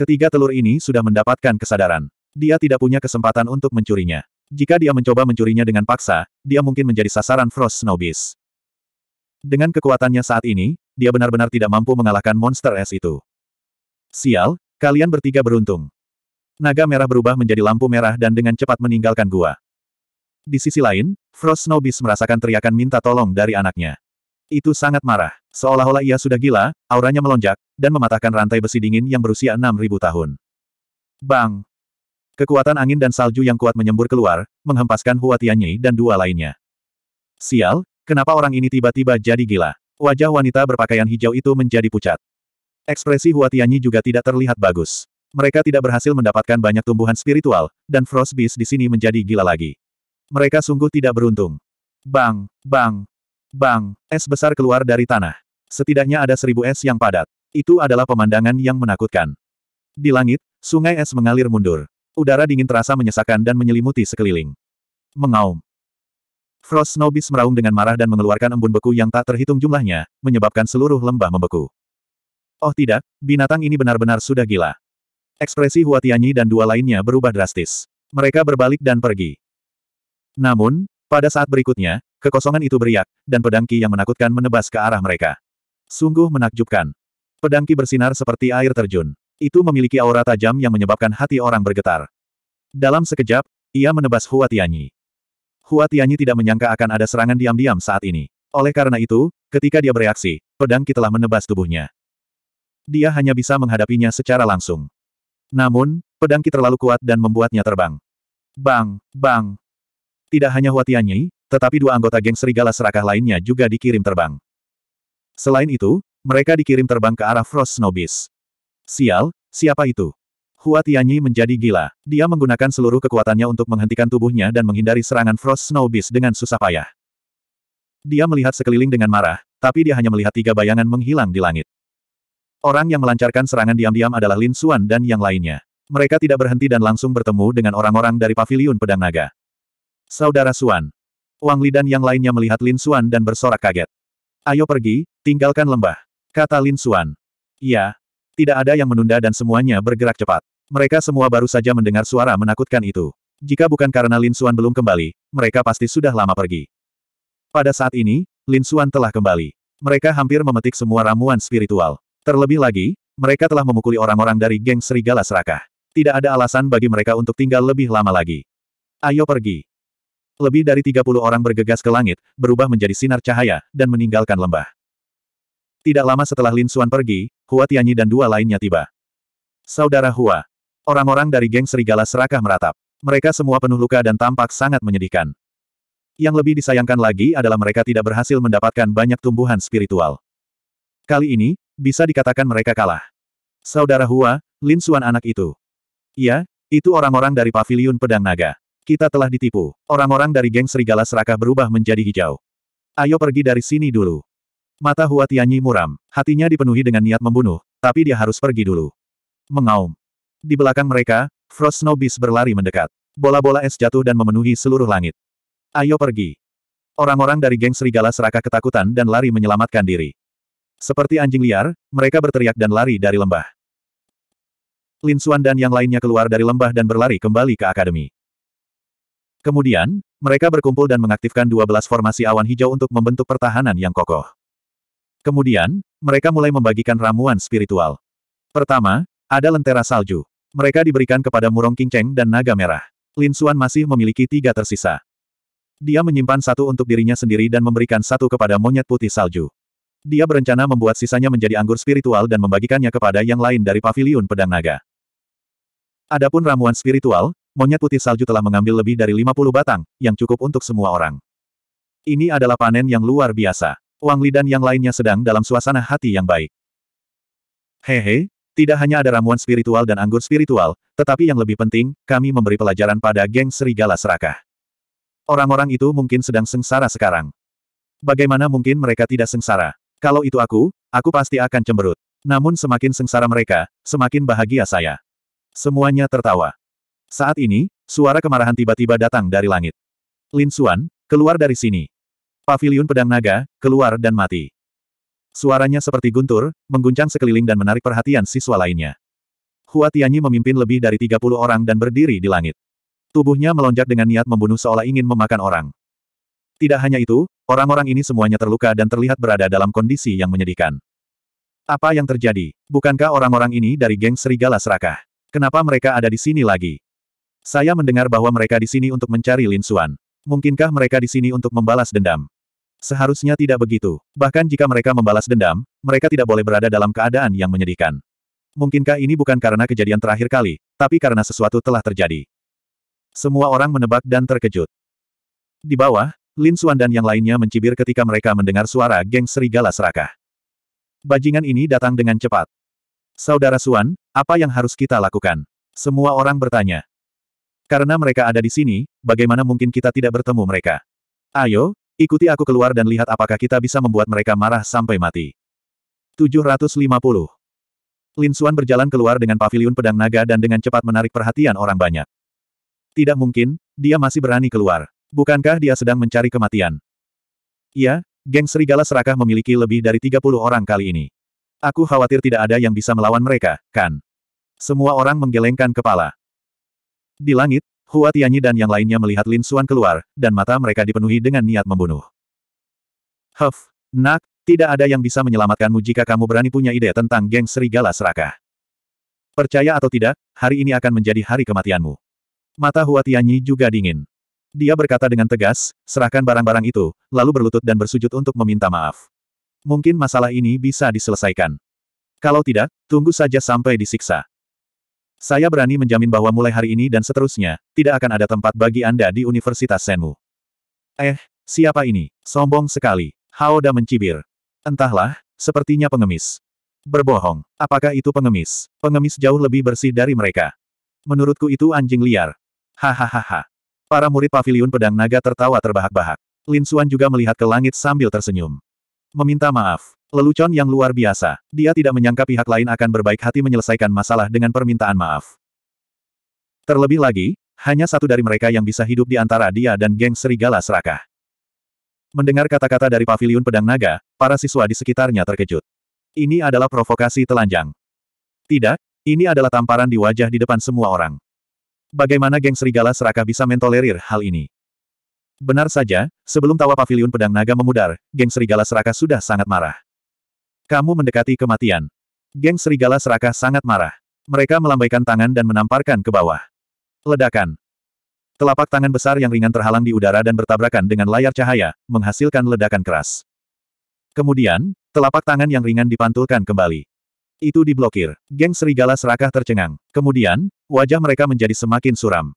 [SPEAKER 1] Ketiga telur ini sudah mendapatkan kesadaran. Dia tidak punya kesempatan untuk mencurinya. Jika dia mencoba mencurinya dengan paksa, dia mungkin menjadi sasaran Frost Snowbeast. Dengan kekuatannya saat ini, dia benar-benar tidak mampu mengalahkan monster es itu. Sial, kalian bertiga beruntung. Naga merah berubah menjadi lampu merah dan dengan cepat meninggalkan gua. Di sisi lain, Frost Snowbeast merasakan teriakan minta tolong dari anaknya. Itu sangat marah. Seolah-olah ia sudah gila, auranya melonjak, dan mematahkan rantai besi dingin yang berusia 6.000 tahun. Bang! Kekuatan angin dan salju yang kuat menyembur keluar, menghempaskan Hua Tianyi dan dua lainnya. Sial, kenapa orang ini tiba-tiba jadi gila? Wajah wanita berpakaian hijau itu menjadi pucat. Ekspresi Hua Tianyi juga tidak terlihat bagus. Mereka tidak berhasil mendapatkan banyak tumbuhan spiritual, dan Frost Beast di sini menjadi gila lagi. Mereka sungguh tidak beruntung. Bang, bang, Bang, es besar keluar dari tanah. Setidaknya ada seribu es yang padat. Itu adalah pemandangan yang menakutkan. Di langit, sungai es mengalir mundur. Udara dingin terasa menyesakan dan menyelimuti sekeliling. Mengaum. Frost Nobis meraung dengan marah dan mengeluarkan embun beku yang tak terhitung jumlahnya, menyebabkan seluruh lembah membeku. Oh tidak, binatang ini benar-benar sudah gila. Ekspresi Huatianyi dan dua lainnya berubah drastis. Mereka berbalik dan pergi. Namun, pada saat berikutnya, kekosongan itu beriak, dan pedang Ki yang menakutkan menebas ke arah mereka. Sungguh menakjubkan. Pedang Ki bersinar seperti air terjun. Itu memiliki aura tajam yang menyebabkan hati orang bergetar. Dalam sekejap, ia menebas Huatianyi. Huatianyi tidak menyangka akan ada serangan diam-diam saat ini. Oleh karena itu, ketika dia bereaksi, pedang Ki telah menebas tubuhnya. Dia hanya bisa menghadapinya secara langsung. Namun, pedang Ki terlalu kuat dan membuatnya terbang. Bang, bang, tidak hanya Huatianyi, tetapi dua anggota geng serigala serakah lainnya juga dikirim terbang. Selain itu, mereka dikirim terbang ke arah Frost Snowbeast. Sial, siapa itu? Huatianyi menjadi gila. Dia menggunakan seluruh kekuatannya untuk menghentikan tubuhnya dan menghindari serangan Frost Snowbeast dengan susah payah. Dia melihat sekeliling dengan marah, tapi dia hanya melihat tiga bayangan menghilang di langit. Orang yang melancarkan serangan diam-diam adalah Lin Suan dan yang lainnya. Mereka tidak berhenti dan langsung bertemu dengan orang-orang dari Paviliun Pedang Naga. Saudara Suan. Wang Li dan yang lainnya melihat Lin Suan dan bersorak kaget. Ayo pergi, tinggalkan lembah. Kata Lin Suan. Ya. Tidak ada yang menunda dan semuanya bergerak cepat. Mereka semua baru saja mendengar suara menakutkan itu. Jika bukan karena Lin Suan belum kembali, mereka pasti sudah lama pergi. Pada saat ini, Lin Suan telah kembali. Mereka hampir memetik semua ramuan spiritual. Terlebih lagi, mereka telah memukuli orang-orang dari geng Serigala Serakah. Tidak ada alasan bagi mereka untuk tinggal lebih lama lagi. Ayo pergi. Lebih dari 30 orang bergegas ke langit, berubah menjadi sinar cahaya, dan meninggalkan lembah. Tidak lama setelah Lin Xuan pergi, Hua Tianyi dan dua lainnya tiba. Saudara Hua. Orang-orang dari geng serigala serakah meratap. Mereka semua penuh luka dan tampak sangat menyedihkan. Yang lebih disayangkan lagi adalah mereka tidak berhasil mendapatkan banyak tumbuhan spiritual. Kali ini, bisa dikatakan mereka kalah. Saudara Hua, Lin Xuan anak itu. Iya, itu orang-orang dari Paviliun Pedang Naga. Kita telah ditipu. Orang-orang dari geng serigala serakah berubah menjadi hijau. Ayo pergi dari sini dulu. Mata Hua Tianyi muram. Hatinya dipenuhi dengan niat membunuh, tapi dia harus pergi dulu. Mengaum. Di belakang mereka, Frost Snow Beast berlari mendekat. Bola-bola es jatuh dan memenuhi seluruh langit. Ayo pergi. Orang-orang dari geng serigala serakah ketakutan dan lari menyelamatkan diri. Seperti anjing liar, mereka berteriak dan lari dari lembah. Lin Xuan dan yang lainnya keluar dari lembah dan berlari kembali ke akademi. Kemudian, mereka berkumpul dan mengaktifkan 12 formasi awan hijau untuk membentuk pertahanan yang kokoh. Kemudian, mereka mulai membagikan ramuan spiritual. Pertama, ada lentera salju. Mereka diberikan kepada Murong kinceng dan Naga Merah. Lin Xuan masih memiliki tiga tersisa. Dia menyimpan satu untuk dirinya sendiri dan memberikan satu kepada monyet putih salju. Dia berencana membuat sisanya menjadi anggur spiritual dan membagikannya kepada yang lain dari paviliun pedang naga. Adapun ramuan spiritual, monyet putih salju telah mengambil lebih dari 50 batang, yang cukup untuk semua orang. Ini adalah panen yang luar biasa. Wang Li dan yang lainnya sedang dalam suasana hati yang baik. Hehe, tidak hanya ada ramuan spiritual dan anggur spiritual, tetapi yang lebih penting, kami memberi pelajaran pada geng serigala serakah. Orang-orang itu mungkin sedang sengsara sekarang. Bagaimana mungkin mereka tidak sengsara? Kalau itu aku, aku pasti akan cemberut. Namun semakin sengsara mereka, semakin bahagia saya. Semuanya tertawa. Saat ini, suara kemarahan tiba-tiba datang dari langit. Lin Xuan, keluar dari sini. pavilion pedang naga, keluar dan mati. Suaranya seperti guntur, mengguncang sekeliling dan menarik perhatian siswa lainnya. Hua Tianyi memimpin lebih dari 30 orang dan berdiri di langit. Tubuhnya melonjak dengan niat membunuh seolah ingin memakan orang. Tidak hanya itu, orang-orang ini semuanya terluka dan terlihat berada dalam kondisi yang menyedihkan. Apa yang terjadi? Bukankah orang-orang ini dari geng serigala serakah? Kenapa mereka ada di sini lagi? Saya mendengar bahwa mereka di sini untuk mencari Lin Xuan. Mungkinkah mereka di sini untuk membalas dendam? Seharusnya tidak begitu. Bahkan jika mereka membalas dendam, mereka tidak boleh berada dalam keadaan yang menyedihkan. Mungkinkah ini bukan karena kejadian terakhir kali, tapi karena sesuatu telah terjadi. Semua orang menebak dan terkejut. Di bawah, Lin Xuan dan yang lainnya mencibir ketika mereka mendengar suara geng serigala serakah. Bajingan ini datang dengan cepat. Saudara Xuan, apa yang harus kita lakukan? Semua orang bertanya. Karena mereka ada di sini, bagaimana mungkin kita tidak bertemu mereka? Ayo, ikuti aku keluar dan lihat apakah kita bisa membuat mereka marah sampai mati. 750. Lin Suan berjalan keluar dengan pavilion pedang naga dan dengan cepat menarik perhatian orang banyak. Tidak mungkin, dia masih berani keluar. Bukankah dia sedang mencari kematian? Ya, geng serigala serakah memiliki lebih dari 30 orang kali ini. Aku khawatir tidak ada yang bisa melawan mereka, kan? Semua orang menggelengkan kepala. Di langit, Hua Tianyi dan yang lainnya melihat Lin Xuan keluar, dan mata mereka dipenuhi dengan niat membunuh. Huff, nak, tidak ada yang bisa menyelamatkanmu jika kamu berani punya ide tentang geng serigala serakah. Percaya atau tidak, hari ini akan menjadi hari kematianmu. Mata Hua Tianyi juga dingin. Dia berkata dengan tegas, serahkan barang-barang itu, lalu berlutut dan bersujud untuk meminta maaf. Mungkin masalah ini bisa diselesaikan. Kalau tidak, tunggu saja sampai disiksa. Saya berani menjamin bahwa mulai hari ini dan seterusnya, tidak akan ada tempat bagi Anda di Universitas Senmu. Eh, siapa ini? Sombong sekali. Haoda mencibir. Entahlah, sepertinya pengemis. Berbohong. Apakah itu pengemis? Pengemis jauh lebih bersih dari mereka. Menurutku itu anjing liar. Hahaha. Para murid pavilion pedang naga tertawa terbahak-bahak. Lin Xuan juga melihat ke langit sambil tersenyum. Meminta maaf. Lelucon yang luar biasa. Dia tidak menyangka pihak lain akan berbaik hati menyelesaikan masalah dengan permintaan maaf. Terlebih lagi, hanya satu dari mereka yang bisa hidup di antara dia dan geng serigala serakah. Mendengar kata-kata dari paviliun pedang naga, para siswa di sekitarnya terkejut. Ini adalah provokasi telanjang. Tidak, ini adalah tamparan di wajah di depan semua orang. Bagaimana geng serigala serakah bisa mentolerir hal ini? Benar saja, sebelum tawa paviliun pedang naga memudar, geng serigala serakah sudah sangat marah. Kamu mendekati kematian. Geng serigala serakah sangat marah. Mereka melambaikan tangan dan menamparkan ke bawah. Ledakan. Telapak tangan besar yang ringan terhalang di udara dan bertabrakan dengan layar cahaya, menghasilkan ledakan keras. Kemudian, telapak tangan yang ringan dipantulkan kembali. Itu diblokir. Geng serigala serakah tercengang. Kemudian, wajah mereka menjadi semakin suram.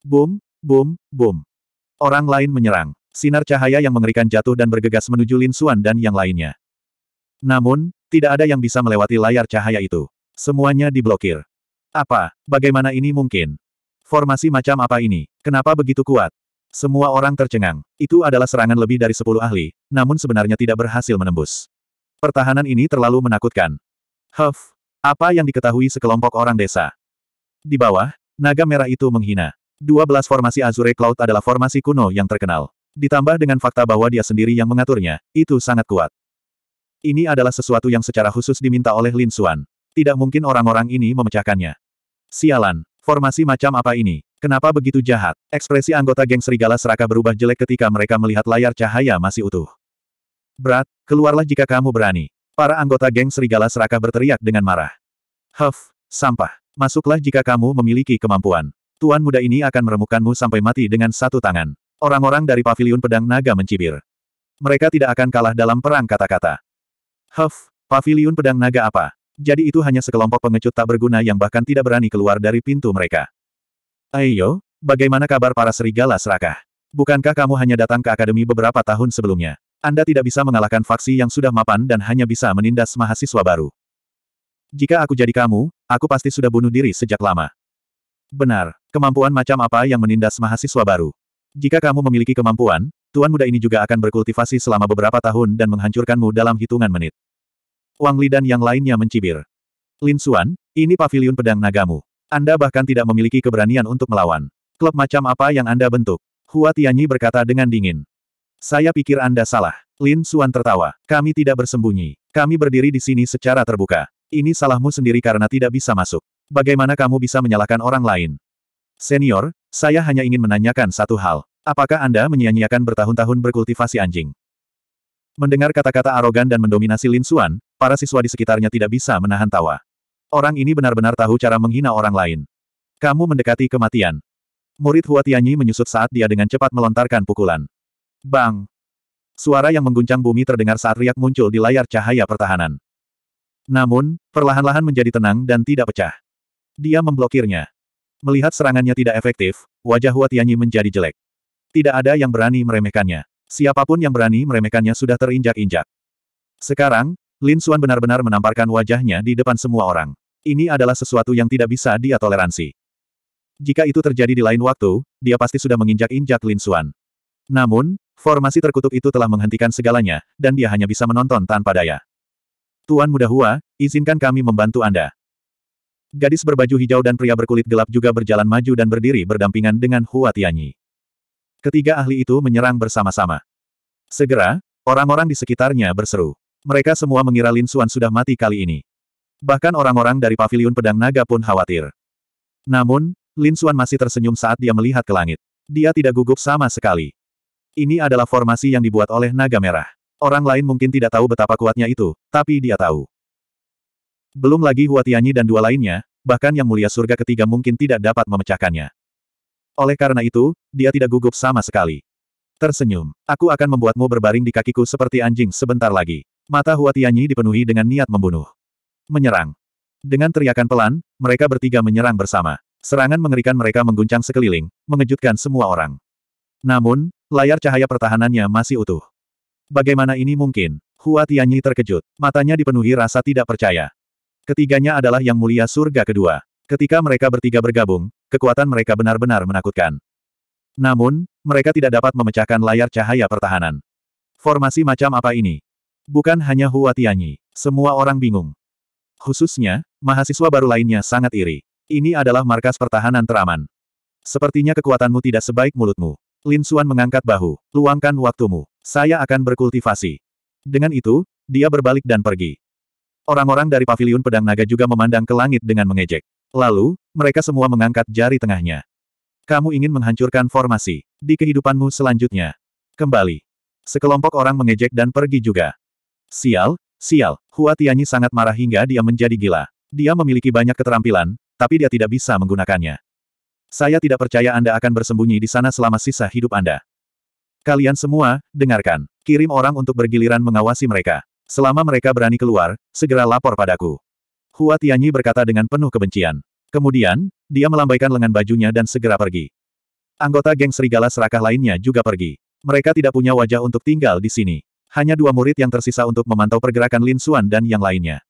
[SPEAKER 1] Boom, boom, boom. Orang lain menyerang. Sinar cahaya yang mengerikan jatuh dan bergegas menuju Lin Xuan dan yang lainnya. Namun, tidak ada yang bisa melewati layar cahaya itu. Semuanya diblokir. Apa? Bagaimana ini mungkin? Formasi macam apa ini? Kenapa begitu kuat? Semua orang tercengang. Itu adalah serangan lebih dari 10 ahli, namun sebenarnya tidak berhasil menembus. Pertahanan ini terlalu menakutkan. Huff, apa yang diketahui sekelompok orang desa? Di bawah, naga merah itu menghina. 12 formasi Azure Cloud adalah formasi kuno yang terkenal. Ditambah dengan fakta bahwa dia sendiri yang mengaturnya, itu sangat kuat. Ini adalah sesuatu yang secara khusus diminta oleh Lin Xuan. Tidak mungkin orang-orang ini memecahkannya. Sialan, formasi macam apa ini? Kenapa begitu jahat? Ekspresi anggota geng serigala seraka berubah jelek ketika mereka melihat layar cahaya masih utuh. Berat, keluarlah jika kamu berani. Para anggota geng serigala seraka berteriak dengan marah. Huff, sampah. Masuklah jika kamu memiliki kemampuan. Tuan muda ini akan meremukkanmu sampai mati dengan satu tangan. Orang-orang dari paviliun pedang naga mencibir. Mereka tidak akan kalah dalam perang kata-kata. Huff, pavilion pedang naga apa? Jadi itu hanya sekelompok pengecut tak berguna yang bahkan tidak berani keluar dari pintu mereka. Ayo, bagaimana kabar para serigala serakah? Bukankah kamu hanya datang ke akademi beberapa tahun sebelumnya? Anda tidak bisa mengalahkan faksi yang sudah mapan dan hanya bisa menindas mahasiswa baru. Jika aku jadi kamu, aku pasti sudah bunuh diri sejak lama. Benar, kemampuan macam apa yang menindas mahasiswa baru? Jika kamu memiliki kemampuan, tuan muda ini juga akan berkultivasi selama beberapa tahun dan menghancurkanmu dalam hitungan menit. Wang Li dan yang lainnya mencibir. Lin Xuan, ini pavilion pedang nagamu. Anda bahkan tidak memiliki keberanian untuk melawan. Klub macam apa yang Anda bentuk? Hua Tianyi berkata dengan dingin. Saya pikir Anda salah. Lin Xuan tertawa. Kami tidak bersembunyi. Kami berdiri di sini secara terbuka. Ini salahmu sendiri karena tidak bisa masuk. Bagaimana kamu bisa menyalahkan orang lain? Senior, saya hanya ingin menanyakan satu hal. Apakah Anda menyia-nyiakan bertahun-tahun berkultivasi anjing? Mendengar kata-kata arogan dan mendominasi Lin Suan, para siswa di sekitarnya tidak bisa menahan tawa. Orang ini benar-benar tahu cara menghina orang lain. Kamu mendekati kematian. Murid Hua Tianyi menyusut saat dia dengan cepat melontarkan pukulan. Bang! Suara yang mengguncang bumi terdengar saat riak muncul di layar cahaya pertahanan. Namun, perlahan-lahan menjadi tenang dan tidak pecah. Dia memblokirnya. Melihat serangannya tidak efektif, wajah Hua Tianyi menjadi jelek. Tidak ada yang berani meremehkannya. Siapapun yang berani meremehkannya sudah terinjak-injak. Sekarang, Lin Xuan benar-benar menamparkan wajahnya di depan semua orang. Ini adalah sesuatu yang tidak bisa dia toleransi. Jika itu terjadi di lain waktu, dia pasti sudah menginjak-injak Lin Xuan. Namun, formasi terkutuk itu telah menghentikan segalanya, dan dia hanya bisa menonton tanpa daya. Tuan Muda Hua, izinkan kami membantu Anda. Gadis berbaju hijau dan pria berkulit gelap juga berjalan maju dan berdiri berdampingan dengan Hua Tianyi. Ketiga ahli itu menyerang bersama-sama. Segera, orang-orang di sekitarnya berseru. Mereka semua mengira Lin Xuan sudah mati kali ini. Bahkan orang-orang dari Paviliun pedang naga pun khawatir. Namun, Lin Xuan masih tersenyum saat dia melihat ke langit. Dia tidak gugup sama sekali. Ini adalah formasi yang dibuat oleh naga merah. Orang lain mungkin tidak tahu betapa kuatnya itu, tapi dia tahu. Belum lagi Huatianyi dan dua lainnya, bahkan yang mulia surga ketiga mungkin tidak dapat memecahkannya. Oleh karena itu, dia tidak gugup sama sekali. Tersenyum. Aku akan membuatmu berbaring di kakiku seperti anjing sebentar lagi. Mata Huatianyi dipenuhi dengan niat membunuh. Menyerang. Dengan teriakan pelan, mereka bertiga menyerang bersama. Serangan mengerikan mereka mengguncang sekeliling, mengejutkan semua orang. Namun, layar cahaya pertahanannya masih utuh. Bagaimana ini mungkin? Hua Tianyi terkejut. Matanya dipenuhi rasa tidak percaya. Ketiganya adalah Yang Mulia Surga Kedua. Ketika mereka bertiga bergabung, kekuatan mereka benar-benar menakutkan. Namun, mereka tidak dapat memecahkan layar cahaya pertahanan. Formasi macam apa ini? Bukan hanya Hua Tianyi, semua orang bingung. Khususnya, mahasiswa baru lainnya sangat iri. Ini adalah markas pertahanan teraman. Sepertinya kekuatanmu tidak sebaik mulutmu. Lin Xuan mengangkat bahu, luangkan waktumu. Saya akan berkultivasi. Dengan itu, dia berbalik dan pergi. Orang-orang dari paviliun pedang naga juga memandang ke langit dengan mengejek. Lalu, mereka semua mengangkat jari tengahnya. Kamu ingin menghancurkan formasi. Di kehidupanmu selanjutnya. Kembali. Sekelompok orang mengejek dan pergi juga. Sial, sial, Hua Tianyi sangat marah hingga dia menjadi gila. Dia memiliki banyak keterampilan, tapi dia tidak bisa menggunakannya. Saya tidak percaya Anda akan bersembunyi di sana selama sisa hidup Anda. Kalian semua, dengarkan. Kirim orang untuk bergiliran mengawasi mereka. Selama mereka berani keluar, segera lapor padaku. Hua Tianyi berkata dengan penuh kebencian. Kemudian, dia melambaikan lengan bajunya dan segera pergi. Anggota geng serigala serakah lainnya juga pergi. Mereka tidak punya wajah untuk tinggal di sini. Hanya dua murid yang tersisa untuk memantau pergerakan Lin Xuan dan yang lainnya.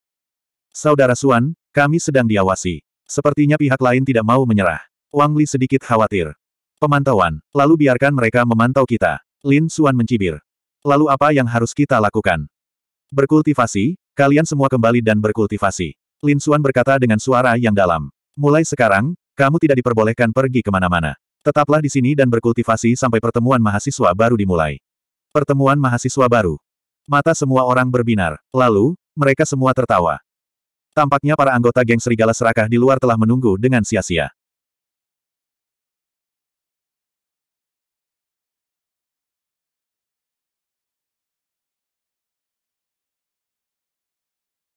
[SPEAKER 1] Saudara Xuan, kami sedang diawasi. Sepertinya pihak lain tidak mau menyerah. Wang Li sedikit khawatir. Pemantauan, lalu biarkan mereka memantau kita. Lin Xuan mencibir. Lalu apa yang harus kita lakukan? Berkultivasi, kalian semua kembali dan berkultivasi. Lin Suan berkata dengan suara yang dalam. Mulai sekarang, kamu tidak diperbolehkan pergi kemana-mana. Tetaplah di sini dan berkultivasi sampai pertemuan mahasiswa baru dimulai. Pertemuan mahasiswa baru. Mata semua orang berbinar. Lalu, mereka semua tertawa. Tampaknya para anggota geng serigala serakah di luar telah menunggu dengan sia-sia.